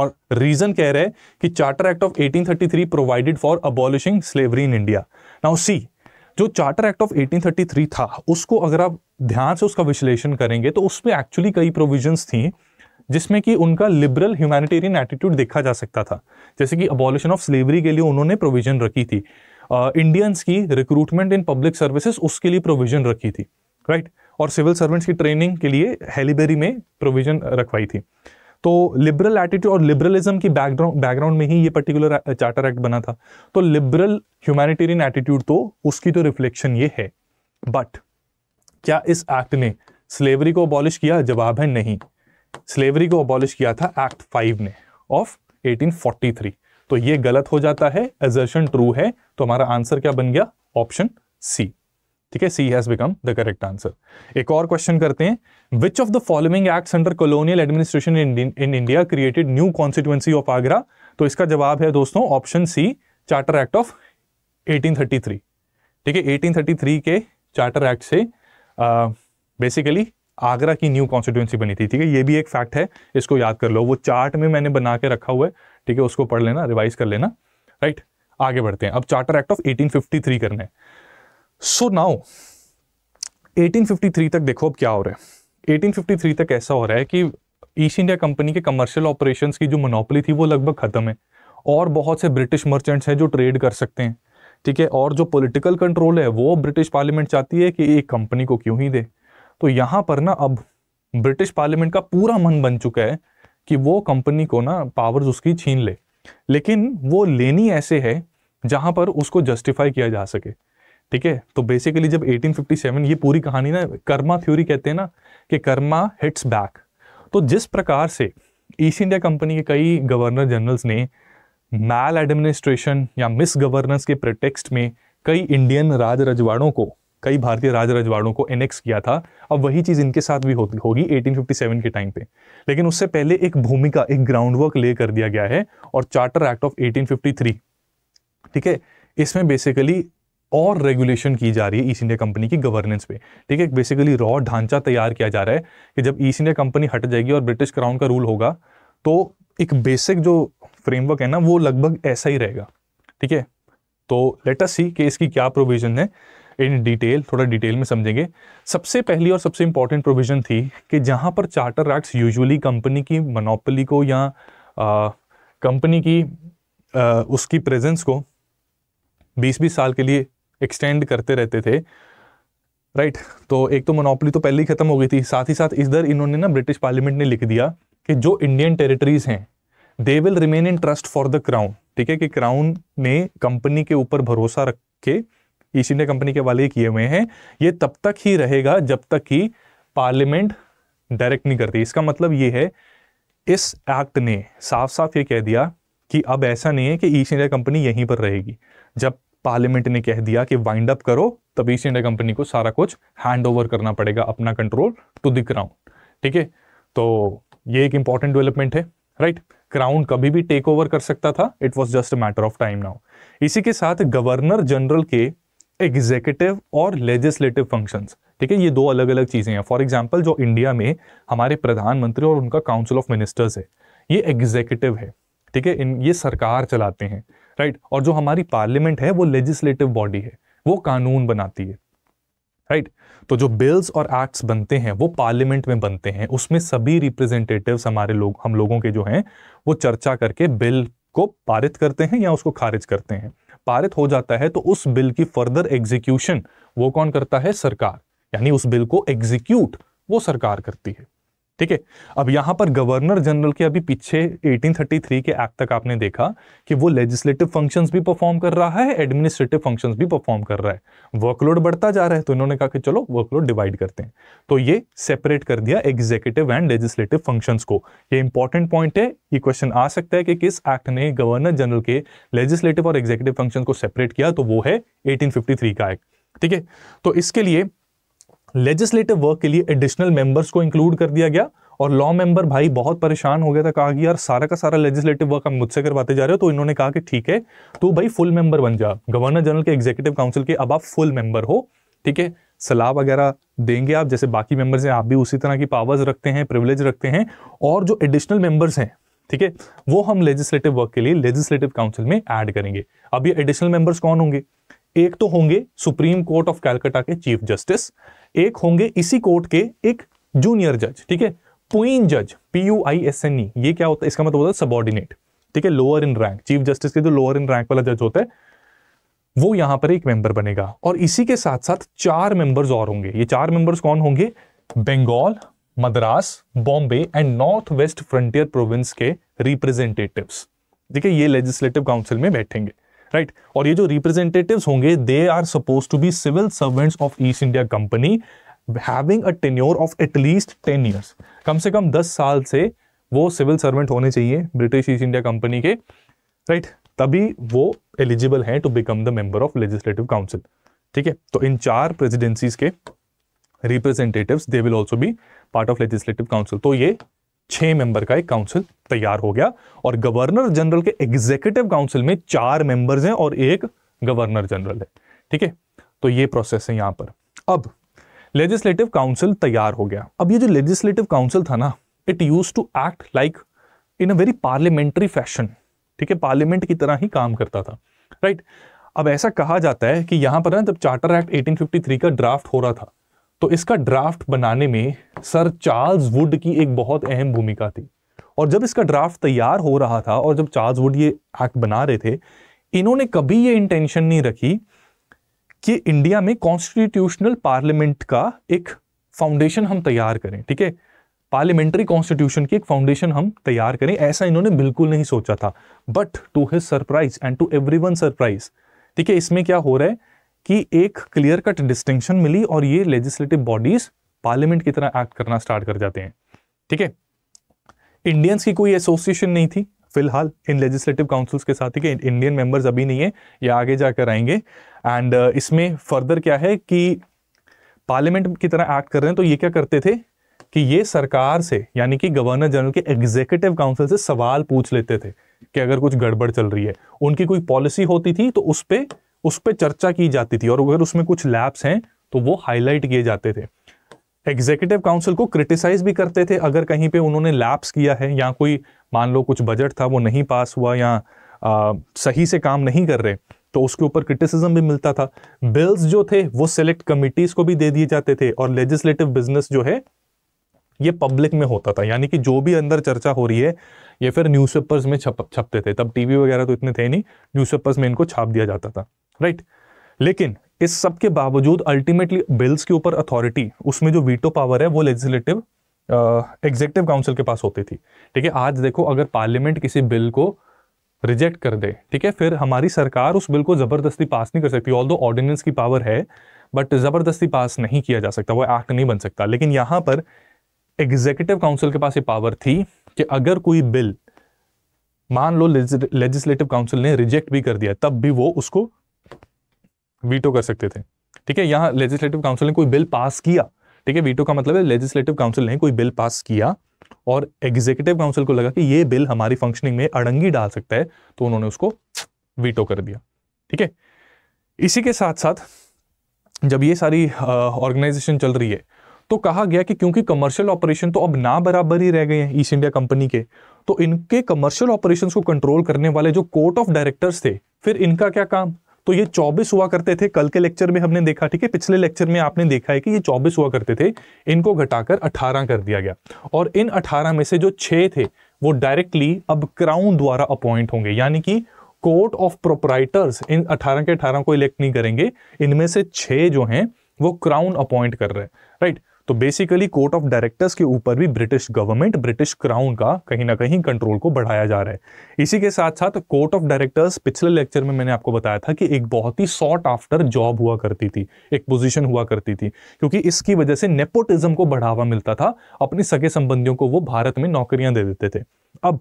और रीजन कह रहे हैं कि charter act of 1833 provided for abolishing slavery in India now C जो चार्टर एक्ट ऑफ 1833 था उसको अगर आप ध्यान से उसका विश्लेषण करेंगे तो उसमें एक्चुअली कई प्रोविजंस थी जिसमें कि उनका लिबरल ह्यूमैनिटेरियन एटीट्यूड देखा जा सकता था जैसे कि अबॉलिशन ऑफ स्लेवरी के लिए उन्होंने प्रोविजन रखी थी इंडियंस uh, की रिक्रूटमेंट इन पब्लिक सर्विसेज उसके लिए प्रोविजन रखी थी राइट right? और सिविल सर्वेंट्स की ट्रेनिंग के लिए हेलीबेरी में प्रोविजन रखवाई थी तो लिबरल एटीट्यूड और लिबरलिज्म की बैकग्राउंड बैकग्राउंड में ही ये पर्टिकुलर चार्टर एक्ट बना था तो लिबरल ह्यूमैनिटेरियन एटीट्यूड तो उसकी तो रिफ्लेक्शन ये है बट क्या इस एक्ट ने स्लेवरी को अबॉलिश किया जवाब है नहीं स्लेवरी को अबॉलिश किया था एक्ट फाइव ने ऑफ 1843 तो ये गलत हो जाता है एजर्शन ट्रू है तो हमारा आंसर क्या बन गया ऑप्शन सी ठीक है C has become the correct answer एक और क्वेश्चन करते हैं which of the following act under colonial administration in India created new constituency of Agra तो इसका जवाब है दोस्तों option C charter act of 1833 ठीक है 1833 के चार्टर एक्ट से बेसिकली uh, आगरा की न्यू कॉन्स्टिट्यूंसी बनी थी ठीक है ये भी एक फैक्ट है इसको याद कर लो वो चार्ट में मैंने बना के रखा हुआ है ठीक है उसको पढ़ लेना रिवाइज कर लेना राइट आगे बढ़ते हैं अब चार्टर एक्ट ऑफ 1853 करना है सो so नाउ 1853 तक देखो अब क्या हो रहा है 1853 तक ऐसा हो रहा है कि ईस्ट इंडिया कंपनी के कमर्शियल ऑपरेशंस की जो मोनोपली थी वो लगभग ख़त्म है और बहुत से ब्रिटिश मर्चेंट्स हैं जो ट्रेड कर सकते हैं ठीक है और जो पॉलिटिकल कंट्रोल है वो ब्रिटिश पार्लियामेंट चाहती है कि एक कंपनी को क्यों ही दे तो यहाँ पर ना अब ब्रिटिश पार्लियामेंट का पूरा मन बन चुका है कि वो कंपनी को ना पावर्स उसकी छीन ले लेकिन वो लेनी ऐसे है जहाँ पर उसको जस्टिफाई किया जा सके ठीक है तो बेसिकली जब 1857 ये पूरी कहानी ना कर्मा थ्योरी कहते हैं ना कि कर्मा हिट्स बैक तो जिस प्रकार से ईस्ट इंडिया कंपनी के कई गवर्नर जनरल्स ने मैल एडमिनिस्ट्रेशन या मिस गवर्नेंस के प्रोटेक्स्ट में कई इंडियन राज रजवाड़ों को कई भारतीय राज रजवाड़ों को एनेक्स किया था अब वही चीज़ इनके साथ भी होती होगी 1857 के टाइम पे लेकिन उससे पहले एक भूमिका एक ग्राउंड वर्क ले कर दिया गया है और चार्टर एक्ट ऑफ 1853 ठीक है इसमें बेसिकली और रेगुलेशन की जा रही है ईस्ट इंडिया कंपनी की गवर्नेंस पे ठीक है बेसिकली रॉ ढांचा तैयार किया जा रहा है कि जब ईस्ट इंडिया कंपनी हट जाएगी और ब्रिटिश क्राउन का रूल होगा तो एक बेसिक जो फ्रेमवर्क है ना वो लगभग ऐसा ही रहेगा ठीक है तो लेट अस सी कि इसकी क्या प्रोविजन है इन डिटेल थोड़ा डिटेल में समझेंगे सबसे पहली और सबसे इंपॉर्टेंट प्रोविज़न थी कि जहां पर चार्टर एक्ट्स यूजुअली कंपनी की मनोपली को या कंपनी की आ, उसकी प्रेजेंस को 20-20 साल के लिए एक्सटेंड करते रहते थे राइट right. तो एक तो मोनोपली तो पहले ही खत्म हो गई थी साथ ही साथ इधर इन्होंने ना ब्रिटिश पार्लियामेंट ने लिख दिया कि जो इंडियन टेरिटरीज हैं they will remain in trust for the crown ठीक है कि क्राउन ने कंपनी के ऊपर भरोसा रख के ईस्ट इंडिया कंपनी के वाले किए हुए हैं ये तब तक ही रहेगा जब तक कि पार्लियामेंट डायरेक्ट नहीं करती इसका मतलब ये है इस एक्ट ने साफ साफ ये कह दिया कि अब ऐसा नहीं है कि ईस्ट इंडिया कंपनी यहीं पर रहेगी जब पार्लियामेंट ने कह दिया कि वाइंड अप करो तब ईस्ट इंडिया कंपनी को सारा कुछ हैंड ओवर करना पड़ेगा अपना कंट्रोल टू द क्राउन ठीक है तो ये एक इंपॉर्टेंट डेवलपमेंट है राइट क्राउन कभी भी टेक ओवर कर सकता था it was just a matter of time now इसी के साथ गवर्नर जनरल के एग्जीक्यूटिव और लेजिस्लेटिव फंक्शंस ठीक है ये दो अलग अलग चीज़ें हैं फॉर एग्जाम्पल जो इंडिया में हमारे प्रधानमंत्री और उनका काउंसिल ऑफ मिनिस्टर्स है ये एग्जीक्यूटिव है ठीक है इन ये सरकार चलाते हैं राइट और जो हमारी पार्लियामेंट है वो लेजिस्लेटिव बॉडी है वो कानून बनाती है राइट तो जो बिल्स और एक्ट्स बनते हैं वो पार्लियामेंट में बनते हैं उसमें सभी रिप्रेजेंटेटिव्स हमारे लोग हम लोगों के जो हैं वो चर्चा करके बिल को पारित करते हैं या उसको खारिज करते हैं पारित हो जाता है तो उस बिल की फर्दर एग्जीक्यूशन वो कौन करता है सरकार यानी उस बिल को एग्जीक्यूट वो सरकार करती है ठीक है अब यहां पर गवर्नर जनरल के अभी पीछे 1833 के एक्ट तक आपने देखा कि वो लेजिस्लेटिव फंक्शंस भी परफॉर्म कर रहा है एडमिनिस्ट्रेटिव फंक्शंस भी परफॉर्म कर रहा है वर्कलोड बढ़ता जा रहा है तो इन्होंने कहा कि चलो वर्कलोड डिवाइड करते हैं तो ये सेपरेट कर दिया एग्जीक्यूटिव एंड लेजिस्लेटिव फंक्शन को ये इंपॉर्टेंट पॉइंट है ये क्वेश्चन आ सकता है कि किस एक्ट ने गवर्नर जनरल के लेजिस्लेटिव और एग्जीक्यूटिव फंक्शन को सेपरेट किया तो वो है एटीन का एक्ट ठीक है तो इसके लिए लेजिस्लेटिव वर्क के लिए एडिशनल मेंबर्स को इंक्लूड कर दिया गया और लॉ मेंबर भाई बहुत परेशान हो गया था कहा कि यार सारा का सारा लेजिस्लेटिव वर्क हम मुझसे करवाते जा रहे हो तो इन्होंने कहा कि ठीक है तो भाई फुल मेंबर बन जा गवर्नर जनरल के एग्जीक्यूटिव काउंसिल के अब आप फुल मेंबर हो ठीक है सलाह वगैरह देंगे आप जैसे बाकी मेंबर्स हैं आप भी उसी तरह की पावर्स रखते हैं प्रिवलेज रखते हैं और जो एडिशनल मेंबर्स हैं ठीक है वो हम लेजिस्लेटिव वर्क के लिए लेजिस्लेटिव काउंसिल में ऐड करेंगे अब ये एडिशनल मेंबर्स कौन होंगे एक तो होंगे सुप्रीम कोर्ट ऑफ कैलकाटा के चीफ जस्टिस एक होंगे इसी कोर्ट के एक जूनियर जज ठीक है पुइन जज P U I S N E ये क्या होता है इसका मतलब होता है सबॉर्डिनेट ठीक है lower in rank chief justice के जो लोअर इन रैंक वाला जज होता है वो यहां पर एक मेंबर बनेगा और इसी के साथ साथ चार मेंबर्स और होंगे ये चार मेंबर्स कौन होंगे Bengal Madras Bombay and north west frontier province के रिप्रेजेंटेटिव्स देखिए ये लेजिस्लेटिव काउंसिल में बैठेंगे राइट right? और ये जो रिप्रेजेंटेटिव्स होंगे they are suppose to be civil servants of east India company having a tenure of at least ten years कम से कम दस साल से वो सिविल सर्वेंट होने चाहिए ब्रिटिश ईस्ट इंडिया कंपनी के राइट right? तभी वो एलिजिबल हैं to become the member of legislative council ठीक है तो इन चार प्रेजिडेंसीज के representatives they will also be part of legislative council तो ये छह मेंबर का एक काउंसिल तैयार हो गया और गवर्नर जनरल के एग्जीक्यूटिव काउंसिल में चार मेंबर्स हैं और एक गवर्नर जनरल है ठीक है तो ये प्रोसेस है यहां पर अब लेजिस्लेटिव काउंसिल तैयार हो गया अब ये जो लेजिस्लेटिव काउंसिल था ना it use to act like in a very parliamentary fashion ठीक है पार्लियामेंट की तरह ही काम करता था राइट right? अब ऐसा कहा जाता है कि यहां पर ना जब चार्टर एक्ट 1853 का ड्राफ्ट हो रहा था तो इसका ड्राफ्ट बनाने में सर चार्ल्स वुड की एक बहुत अहम भूमिका थी और जब इसका ड्राफ्ट तैयार हो रहा था और जब चार्ल्स वुड ये एक्ट बना रहे थे इन्होंने कभी ये इंटेंशन नहीं रखी कि इंडिया में कॉन्स्टिट्यूशनल पार्लियामेंट का एक फाउंडेशन हम तैयार करें ठीक है पार्लियामेंट्री कॉन्स्टिट्यूशन की एक फाउंडेशन हम तैयार करें ऐसा इन्होंने बिल्कुल नहीं सोचा था but to his surprise and to every surprise ठीक है इसमें क्या हो रहा है कि एक क्लियर कट डिस्टिंक्शन मिली और ये लेजिस्लेटिव बॉडीज पार्लियामेंट की तरह एक्ट करना स्टार्ट कर जाते हैं ठीक है इंडियंस की कोई एसोसिएशन नहीं थी फिलहाल इन लेजिस्लेटिव काउंसिल्स के साथ ही इंडियन मेंबर्स अभी नहीं है ये आगे जाकर आएंगे एंड uh, इसमें फर्दर क्या है कि पार्लियामेंट की तरह एक्ट कर रहे हैं तो ये क्या करते थे कि ये सरकार से यानी कि गवर्नर जनरल के एग्जीक्यूटिव काउंसिल से सवाल पूछ लेते थे कि अगर कुछ गड़बड़ चल रही है उनकी कोई पॉलिसी होती थी तो उस पर उस पर चर्चा की जाती थी और अगर उसमें कुछ लैब्स हैं तो वो हाईलाइट किए जाते थे एग्जीक्यूटिव काउंसिल को क्रिटिसाइज भी करते थे अगर कहीं पे उन्होंने लैप्स किया है या कोई मान लो कुछ बजट था वो नहीं पास हुआ या आ, सही से काम नहीं कर रहे तो उसके ऊपर क्रिटिसिज्म भी मिलता था बिल्स जो थे वो सिलेक्ट कमिटीज को भी दे दिए जाते थे और लेजिस्लेटिव बिजनेस जो है ये पब्लिक में होता था यानी कि जो भी अंदर चर्चा हो रही है ये फिर न्यूज़पेपर्स में छप छपते थे तब टीवी वगैरह तो इतने थे नहीं न्यूज़पेपर्स में इनको छाप दिया जाता था राइट लेकिन इस सब के बावजूद अल्टीमेटली बिल्स के ऊपर अथॉरिटी उसमें जो वीटो पावर है वो लेजिस्लेटिव एग्जेक्टिव काउंसिल के पास होती थी ठीक है आज देखो अगर पार्लियामेंट किसी बिल को रिजेक्ट कर दे ठीक है फिर हमारी सरकार उस बिल को ज़बरदस्ती पास नहीं कर सकती ऑल दो ऑर्डिनेंस की पावर है बट ज़बरदस्ती पास नहीं किया जा सकता वो एक्ट नहीं बन सकता लेकिन यहां पर एग्जीक्यूटिव काउंसिल के पास ये पावर थी कि अगर कोई बिल मान लो लेजिस्लेटिव काउंसिल ने रिजेक्ट भी कर दिया तब भी वो उसको वीटो कर सकते थे ठीक है यहाँ लेजिस्लेटिव काउंसिल ने कोई बिल पास किया ठीक है वीटो का मतलब है लेजिस्लेटिव काउंसिल ने कोई बिल पास किया और एग्जीक्यूटिव काउंसिल को लगा कि ये बिल हमारी फंक्शनिंग में अड़ंगी डाल सकता है तो उन्होंने उसको वीटो कर दिया ठीक है इसी के साथ साथ जब ये सारी ऑर्गेनाइजेशन चल रही है तो कहा गया कि क्योंकि कमर्शियल ऑपरेशन तो अब ना बराबर ही रह गए हैं ईस्ट इंडिया कंपनी के तो इनके कमर्शियल ऑपरेशंस को कंट्रोल करने वाले जो कोर्ट ऑफ डायरेक्टर्स थे फिर इनका क्या काम तो ये 24 हुआ करते थे कल के लेक्चर में हमने देखा ठीक है पिछले लेक्चर में आपने देखा है कि ये 24 हुआ करते थे इनको घटाकर 18 कर दिया गया और इन 18 में से जो 6 थे वो डायरेक्टली अब क्राउन द्वारा अपॉइंट होंगे यानी कि कोर्ट ऑफ प्रोपराइटर्स इन 18 के 18 को इलेक्ट नहीं करेंगे इनमें से छे जो हैं वो क्राउन अपॉइंट कर रहे हैं राइट तो बेसिकली कोर्ट ऑफ डायरेक्टर्स के ऊपर भी ब्रिटिश गवर्नमेंट ब्रिटिश क्राउन का कहीं ना कहीं कंट्रोल को बढ़ाया जा रहा है इसी के साथ साथ कोर्ट ऑफ डायरेक्टर्स पिछले लेक्चर में मैंने आपको बताया था कि एक बहुत ही सॉर्ट आफ्टर जॉब हुआ करती थी एक पोजिशन हुआ करती थी क्योंकि इसकी वजह से नेपोटिज्म को बढ़ावा मिलता था अपने सगे संबंधियों को वो भारत में नौकरियां दे देते थे अब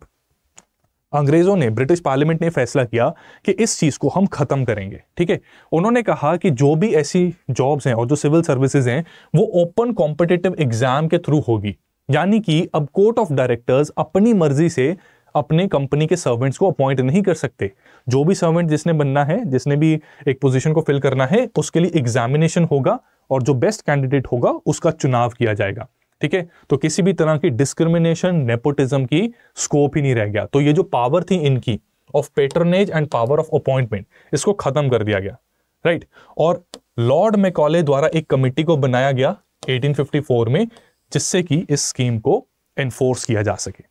अंग्रेजों ने ब्रिटिश पार्लियामेंट ने फैसला किया कि इस चीज़ को हम ख़त्म करेंगे ठीक है उन्होंने कहा कि जो भी ऐसी जॉब्स हैं और जो सिविल सर्विसेज हैं वो ओपन कॉम्पिटेटिव एग्जाम के थ्रू होगी यानी कि अब कोर्ट ऑफ डायरेक्टर्स अपनी मर्जी से अपने कंपनी के सर्वेंट्स को अपॉइंट नहीं कर सकते जो भी सर्वेंट जिसने बनना है जिसने भी एक पोजीशन को फिल करना है उसके लिए एग्जामिनेशन होगा और जो बेस्ट कैंडिडेट होगा उसका चुनाव किया जाएगा ठीक है तो किसी भी तरह की डिस्क्रिमिनेशन नेपोटिज्म की स्कोप ही नहीं रह गया तो ये जो पावर थी इनकी of patronage and power of appointment इसको खत्म कर दिया गया राइट और लॉर्ड मेकॉले द्वारा एक कमेटी को बनाया गया 1854 में जिससे कि इस स्कीम को एनफोर्स किया जा सके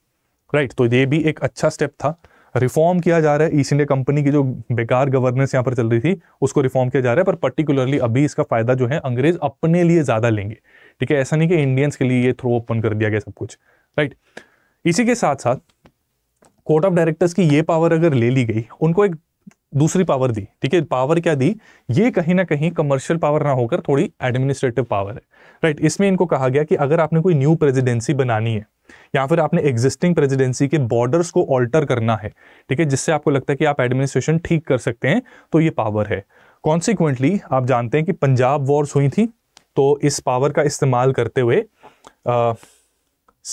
राइट right, तो ये भी एक अच्छा स्टेप था रिफॉर्म किया जा रहा है ईस्ट इंडिया कंपनी की जो बेकार गवर्नेंस यहाँ पर चल रही थी उसको रिफॉर्म किया जा रहा है पर पर्टिकुलरली अभी इसका फायदा जो है अंग्रेज अपने लिए ज़्यादा लेंगे ठीक है ऐसा नहीं कि इंडियंस के लिए ये थ्रो ओपन कर दिया गया सब कुछ राइट इसी के साथ साथ कोर्ट ऑफ डायरेक्टर्स की ये पावर अगर ले ली गई उनको एक दूसरी पावर दी ठीक है पावर क्या दी ये कहीं ना कहीं कमर्शियल पावर ना होकर थोड़ी एडमिनिस्ट्रेटिव पावर है राइट इसमें इनको कहा गया कि अगर आपने कोई न्यू प्रेसिडेंसी बनानी है या फिर आपने एग्जिस्टिंग प्रेसिडेंसी के बॉर्डर्स को ऑल्टर करना है ठीक है जिससे आपको लगता है कि आप एडमिनिस्ट्रेशन ठीक कर सकते हैं तो ये पावर है कॉन्सिक्वेंटली आप जानते हैं कि पंजाब वॉर्स हुई थी तो इस पावर का इस्तेमाल करते हुए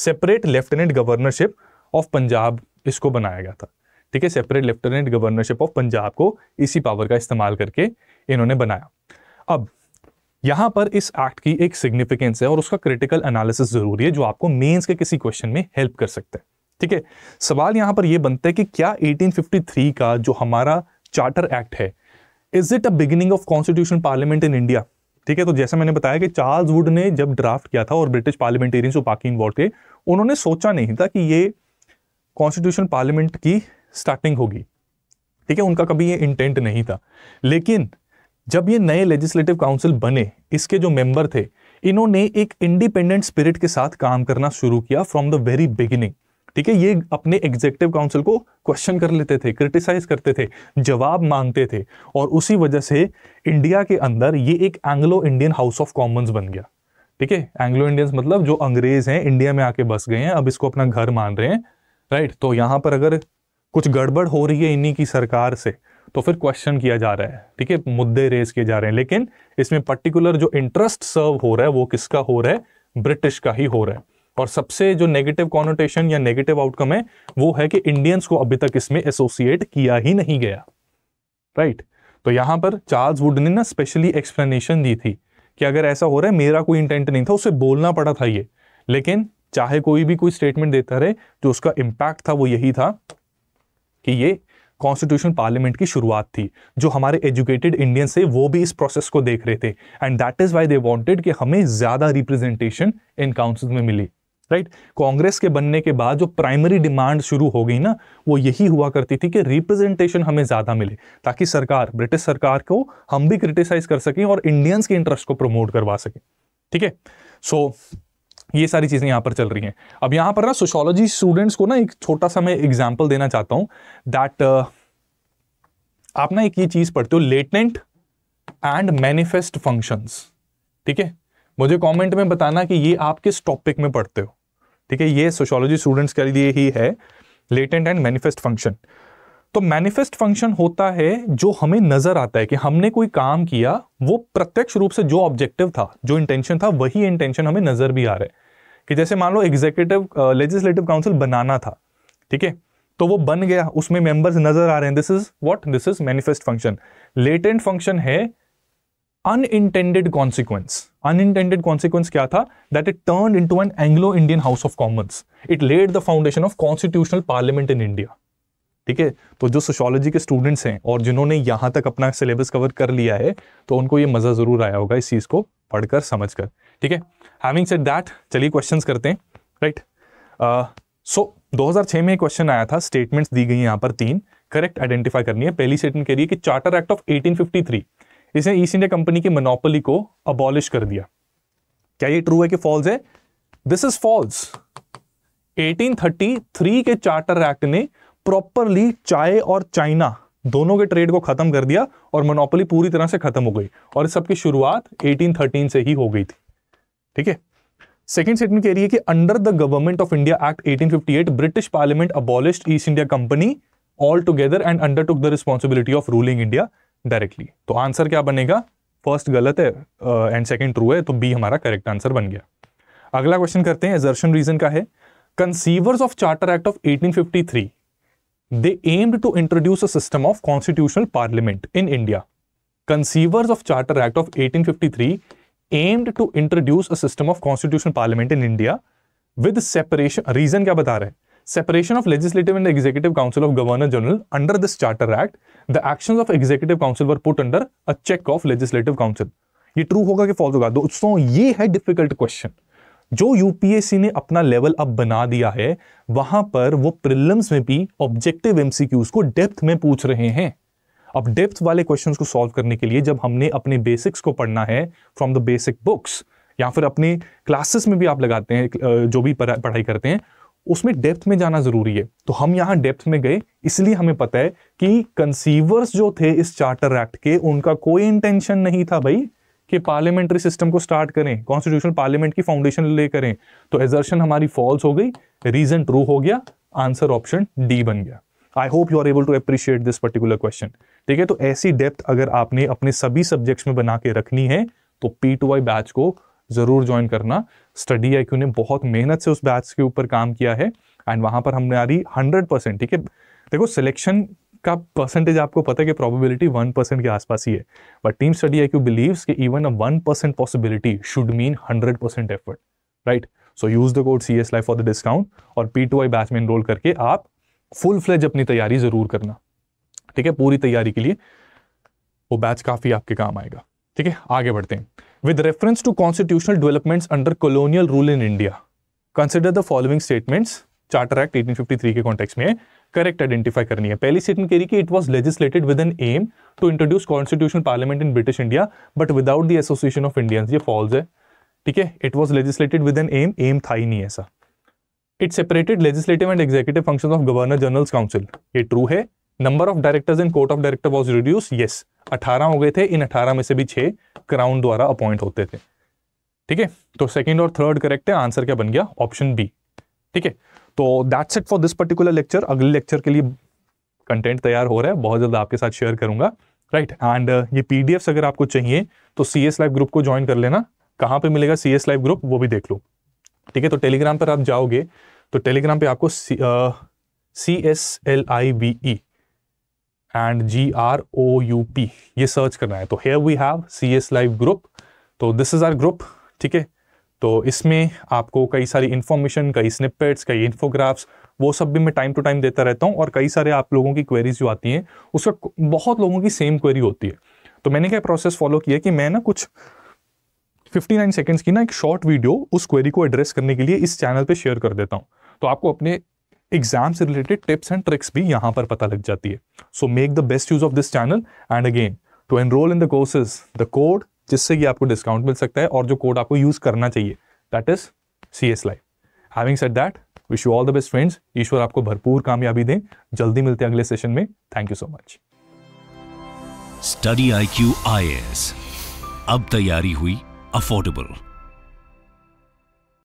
separate lieutenant governorship of Punjab इसको बनाया गया था ठीक है separate lieutenant governorship of Punjab को इसी पावर का इस्तेमाल करके इन्होंने बनाया अब यहाँ पर इस एक्ट की एक सिग्निफिकेंस है और उसका क्रिटिकल एनालिसिस जरूरी है जो आपको मेंस के किसी क्वेश्चन में हेल्प कर सकते हैं ठीक है सवाल यहाँ पर यह बनता है कि क्या 1853 का जो हमारा चार्टर एक्ट है is it a beginning of constitution parliament in India ठीक है तो जैसे मैंने बताया कि चार्ल्स वुड ने जब ड्राफ्ट किया था और ब्रिटिश पार्लियामेंटेरियंस जो बाकी इन्वॉल्व थे उन्होंने सोचा नहीं था कि ये कॉन्स्टिट्यूशन पार्लियामेंट की स्टार्टिंग होगी ठीक है उनका कभी ये इंटेंट नहीं था लेकिन जब ये नए लेजिस्लेटिव काउंसिल बने इसके जो मेंबर थे इन्होंने एक इंडिपेंडेंट स्पिरिट के साथ काम करना शुरू किया फ्रॉम द वेरी बिगिनिंग ठीक है ये अपने एग्जेक्टिव काउंसिल को क्वेश्चन कर लेते थे क्रिटिसाइज करते थे जवाब मांगते थे और उसी वजह से इंडिया के अंदर ये एक Anglo Indian house of commons बन गया ठीक है एंग्लो इंडियंस मतलब जो अंग्रेज हैं इंडिया में आके बस गए हैं अब इसको अपना घर मान रहे हैं राइट तो यहाँ पर अगर कुछ गड़बड़ हो रही है इन्हीं की सरकार से तो फिर क्वेश्चन किया जा रहा है ठीक है मुद्दे रेज किए जा रहे हैं लेकिन इसमें पर्टिकुलर जो इंटरेस्ट सर्व हो रहा है वो किसका हो रहा है ब्रिटिश का ही हो रहा है और सबसे जो नेगेटिव कॉनोटेशन या नेगेटिव आउटकम है वो है कि इंडियंस को अभी तक इसमें एसोसिएट किया ही नहीं गया राइट right? तो यहां पर चार्ल्स वुड ने ना स्पेशली एक्सप्लेनेशन दी थी कि अगर ऐसा हो रहा है मेरा कोई इंटेंट नहीं था उसे बोलना पड़ा था ये लेकिन चाहे कोई भी कोई स्टेटमेंट देता रहे जो उसका इंपैक्ट था वो यही था कि ये कॉन्स्टिट्यूशन पार्लियामेंट की शुरुआत थी जो हमारे एजुकेटेड इंडियंस थे वो भी इस प्रोसेस को देख रहे थे and that is why they wanted कि हमें ज़्यादा रिप्रेजेंटेशन इन काउंसिल में मिली राइट कांग्रेस के बनने के बाद जो प्राइमरी डिमांड शुरू हो गई ना वो यही हुआ करती थी कि रिप्रेजेंटेशन हमें ज़्यादा मिले ताकि सरकार ब्रिटिश सरकार को हम भी क्रिटिसाइज कर सकें और इंडियंस के इंटरेस्ट को प्रमोट करवा सके ठीक है सो ये सारी चीज़ें यहां पर चल रही हैं अब यहां पर ना सोशोलॉजी स्टूडेंट्स को ना एक छोटा सा मैं एग्जाम्पल देना चाहता हूं दैट uh, आप ना एक ये चीज़ पढ़ते हो लेटेंट एंड मैनिफेस्ट फंक्शंस ठीक है मुझे कमेंट में बताना कि ये आप किस टॉपिक में पढ़ते हो ठीक है ये सोशोलॉजी स्टूडेंट्स के लिए ही है लेटेंट एंड मैनिफेस्ट फंक्शन तो मैनिफेस्ट फंक्शन होता है जो हमें नजर आता है कि हमने कोई काम किया वो प्रत्यक्ष रूप से जो ऑब्जेक्टिव था जो इंटेंशन था वही इंटेंशन हमें नजर भी आ रहा है कि जैसे मान लो एग्जीक्यूटिव लेजिस्लेटिव काउंसिल बनाना था ठीक है तो वो बन गया उसमें मेंबर्स नजर आ रहे हैं this is what this is manifest function latent function है अनइंटेंडेड कॉन्सिक्वेंस अनइंटेंडेड कॉन्सिक्वेंस क्या था that it turn to an Anglo Indian house of commons it led the foundation of constitutional parliament in India ठीक है तो जो sociology के students हैं और जिन्होंने यहां तक अपना सिलेबस कवर कर लिया है तो उनको ये मज़ा ज़रूर आया होगा इस चीज़ को पढ़कर समझ कर ठीक है हैविंग सेट दैट चलिए क्वेश्चन करते हैं राइट सो uh, छह में क्वेश्चन आया था स्टेटमेंट्स दी गई यहां पर तीन करेक्ट आइडेंटिफाई करनी है पहली स्टेटमेंट कह रही है कि चार्टर एक्ट ऑफ 1853 इसने ईस्ट इंडिया कंपनी की मोनोपोली को अबॉलिश कर दिया क्या ये ट्रू है कि फॉल्स है दिस इज फॉल्स 1833 के चार्टर एक्ट ने प्रॉपरली चाय और चाइना दोनों के ट्रेड को खत्म कर दिया और मोनोपोली पूरी तरह से खत्म हो गई और इस सबकी शुरुआत 1813 से ही हो गई थी ठीक है सेकेंड स्टेटमेंट कह रही है कि under the government of India act 1858 British parliament abolished east India company all together and undertook the responsibility of ruling India directly तो आंसर क्या बनेगा फर्स्ट गलत है एंड सेकेंड ट्रू है तो बी हमारा करेक्ट आंसर बन गया अगला क्वेश्चन करते हैं एजर्शन रीजन का है conceivers of charter act of 1853 they aimed to introduce a system of constitutional parliament in India conceivers of charter act of 1853 aimed to introduce a system of constitutional parliament in India with separation reason क्या बता रहे हैं Separation of Legislative and Executive Council of Governor General under this Charter Act, the actions of Executive Council were put under a check of Legislative Council. ये true होगा कि false होगा दोस्तों ये है डिफिकल्ट क्वेश्चन जो यूपीएससी ने अपना लेवल अप बना दिया है वहां पर वो प्रिलिम्स में भी ऑब्जेक्टिव एमसीक्यूज को डेप्थ में पूछ रहे हैं अब डेप्थ वाले क्वेश्चंस को सॉल्व करने के लिए जब हमने अपने बेसिक्स को पढ़ना है फ्रॉम द बेसिक बुक्स या फिर अपने क्लासेस में भी आप लगाते हैं जो भी पढ़ाई करते हैं उसमें डेप्थ में जाना जरूरी है तो हम यहाँ डेप्थ में गए इसलिए हमें पता है कि कंसीवर्स जो थे इस चार्टर एक्ट के उनका कोई इंटेंशन नहीं था भाई कि पार्लियामेंट्री सिस्टम को स्टार्ट करें कॉन्स्टिट्यूशनल पार्लियामेंट की फाउंडेशन ले करें तो एजर्शन हमारी फॉल्स हो गई रीजन ट्रू हो गया आंसर ऑप्शन डी बन गया I hope you are able to appreciate this particular question ठीक है तो ऐसी डेप्थ अगर आपने अपने सभी सब्जेक्ट्स में बना के रखनी है तो पी टू वाई बैच को जरूर ज्वाइन करना स्टडी है कि उन्हें बहुत मेहनत से उस बैच के ऊपर काम किया है एंड वहाँ पर हमने आ रही हंड्रेड परसेंट ठीक है देखो सिलेक्शन का परसेंटेज आपको पता है कि प्रोबेबिलिटी वन परसेंट के आसपास ही है but team study I Q believe कि even a one percent possibility should mean hundred percent effort right so use the code C S life for the discount और पी टू आई बैच में enroll करके आप full fledge अपनी तैयारी जरूर करना ठीक है पूरी तैयारी के लिए वो बैच काफ़ी आपके काम आएगा ठीक है आगे बढ़ते हैं With reference to constitutional developments under colonial rule in India, consider the following statements charter act 1853 के कॉन्टेक्स्ट में करेक्ट आइडेंटिफाई करनी है पहली स्टेटमेंट कह रही कि it was legislated with an aim to introduce constitution parliament in British India but without the association of Indians ये false है ठीक है it was legislated with an aim aim था ही नहीं ऐसा it separated legislative and executive function of governor general council ये true है number of directors in court of director was reduce yes अठारह हो गए थे इन अठारह में से भी छह क्राउन द्वारा अपॉइंट होते थे ठीक है तो सेकेंड और थर्ड करेक्ट है आंसर क्या बन गया ऑप्शन बी ठीक है तो that's it for this particular lecture अगले लेक्चर के लिए कंटेंट तैयार हो रहा है बहुत जल्द आपके साथ शेयर करूंगा राइट right? एंड uh, ये पीडीएफ अगर आपको चाहिए तो सी एस लाइव ग्रुप को ज्वाइन कर लेना कहाँ पे मिलेगा सी एस लाइव ग्रुप वो भी देख लो ठीक है तो टेलीग्राम पर आप जाओगे तो टेलीग्राम पे आपको C S L I V E and G R O U P ये सर्च करना है तो here we have C S live group तो दिस इज़ आर ग्रुप ठीक है तो इसमें आपको कई सारी इन्फॉर्मेशन कई स्निपेट्स कई इन्फोग्राफ्स वो सब भी मैं टाइम टू टाइम देता रहता हूँ और कई सारे आप लोगों की क्वेरीज जो आती हैं उसका बहुत लोगों की सेम क्वेरी होती है तो मैंने क्या प्रोसेस फॉलो किया कि मैं ना कुछ 59 सेकंड्स की ना एक शॉर्ट वीडियो उस क्वेरी को एड्रेस करने के लिए इस चैनल पे शेयर कर देता हूँ तो आपको अपने एग्जाम से रिलेटेड टिप्स एंड ट्रिक्स भी यहां पर पता लग जाती है so make the best use of this channel and again to enroll in the courses the code जिससे कि आपको डिस्काउंट मिल सकता है और जो कोड आपको यूज करना चाहिए that is C S life having set that wish you all the best friends ईश्वर आपको भरपूर कामयाबी दें जल्दी मिलते हैं अगले सेशन में thank you so much study I Q I S अब तैयारी हुई अफोर्डेबल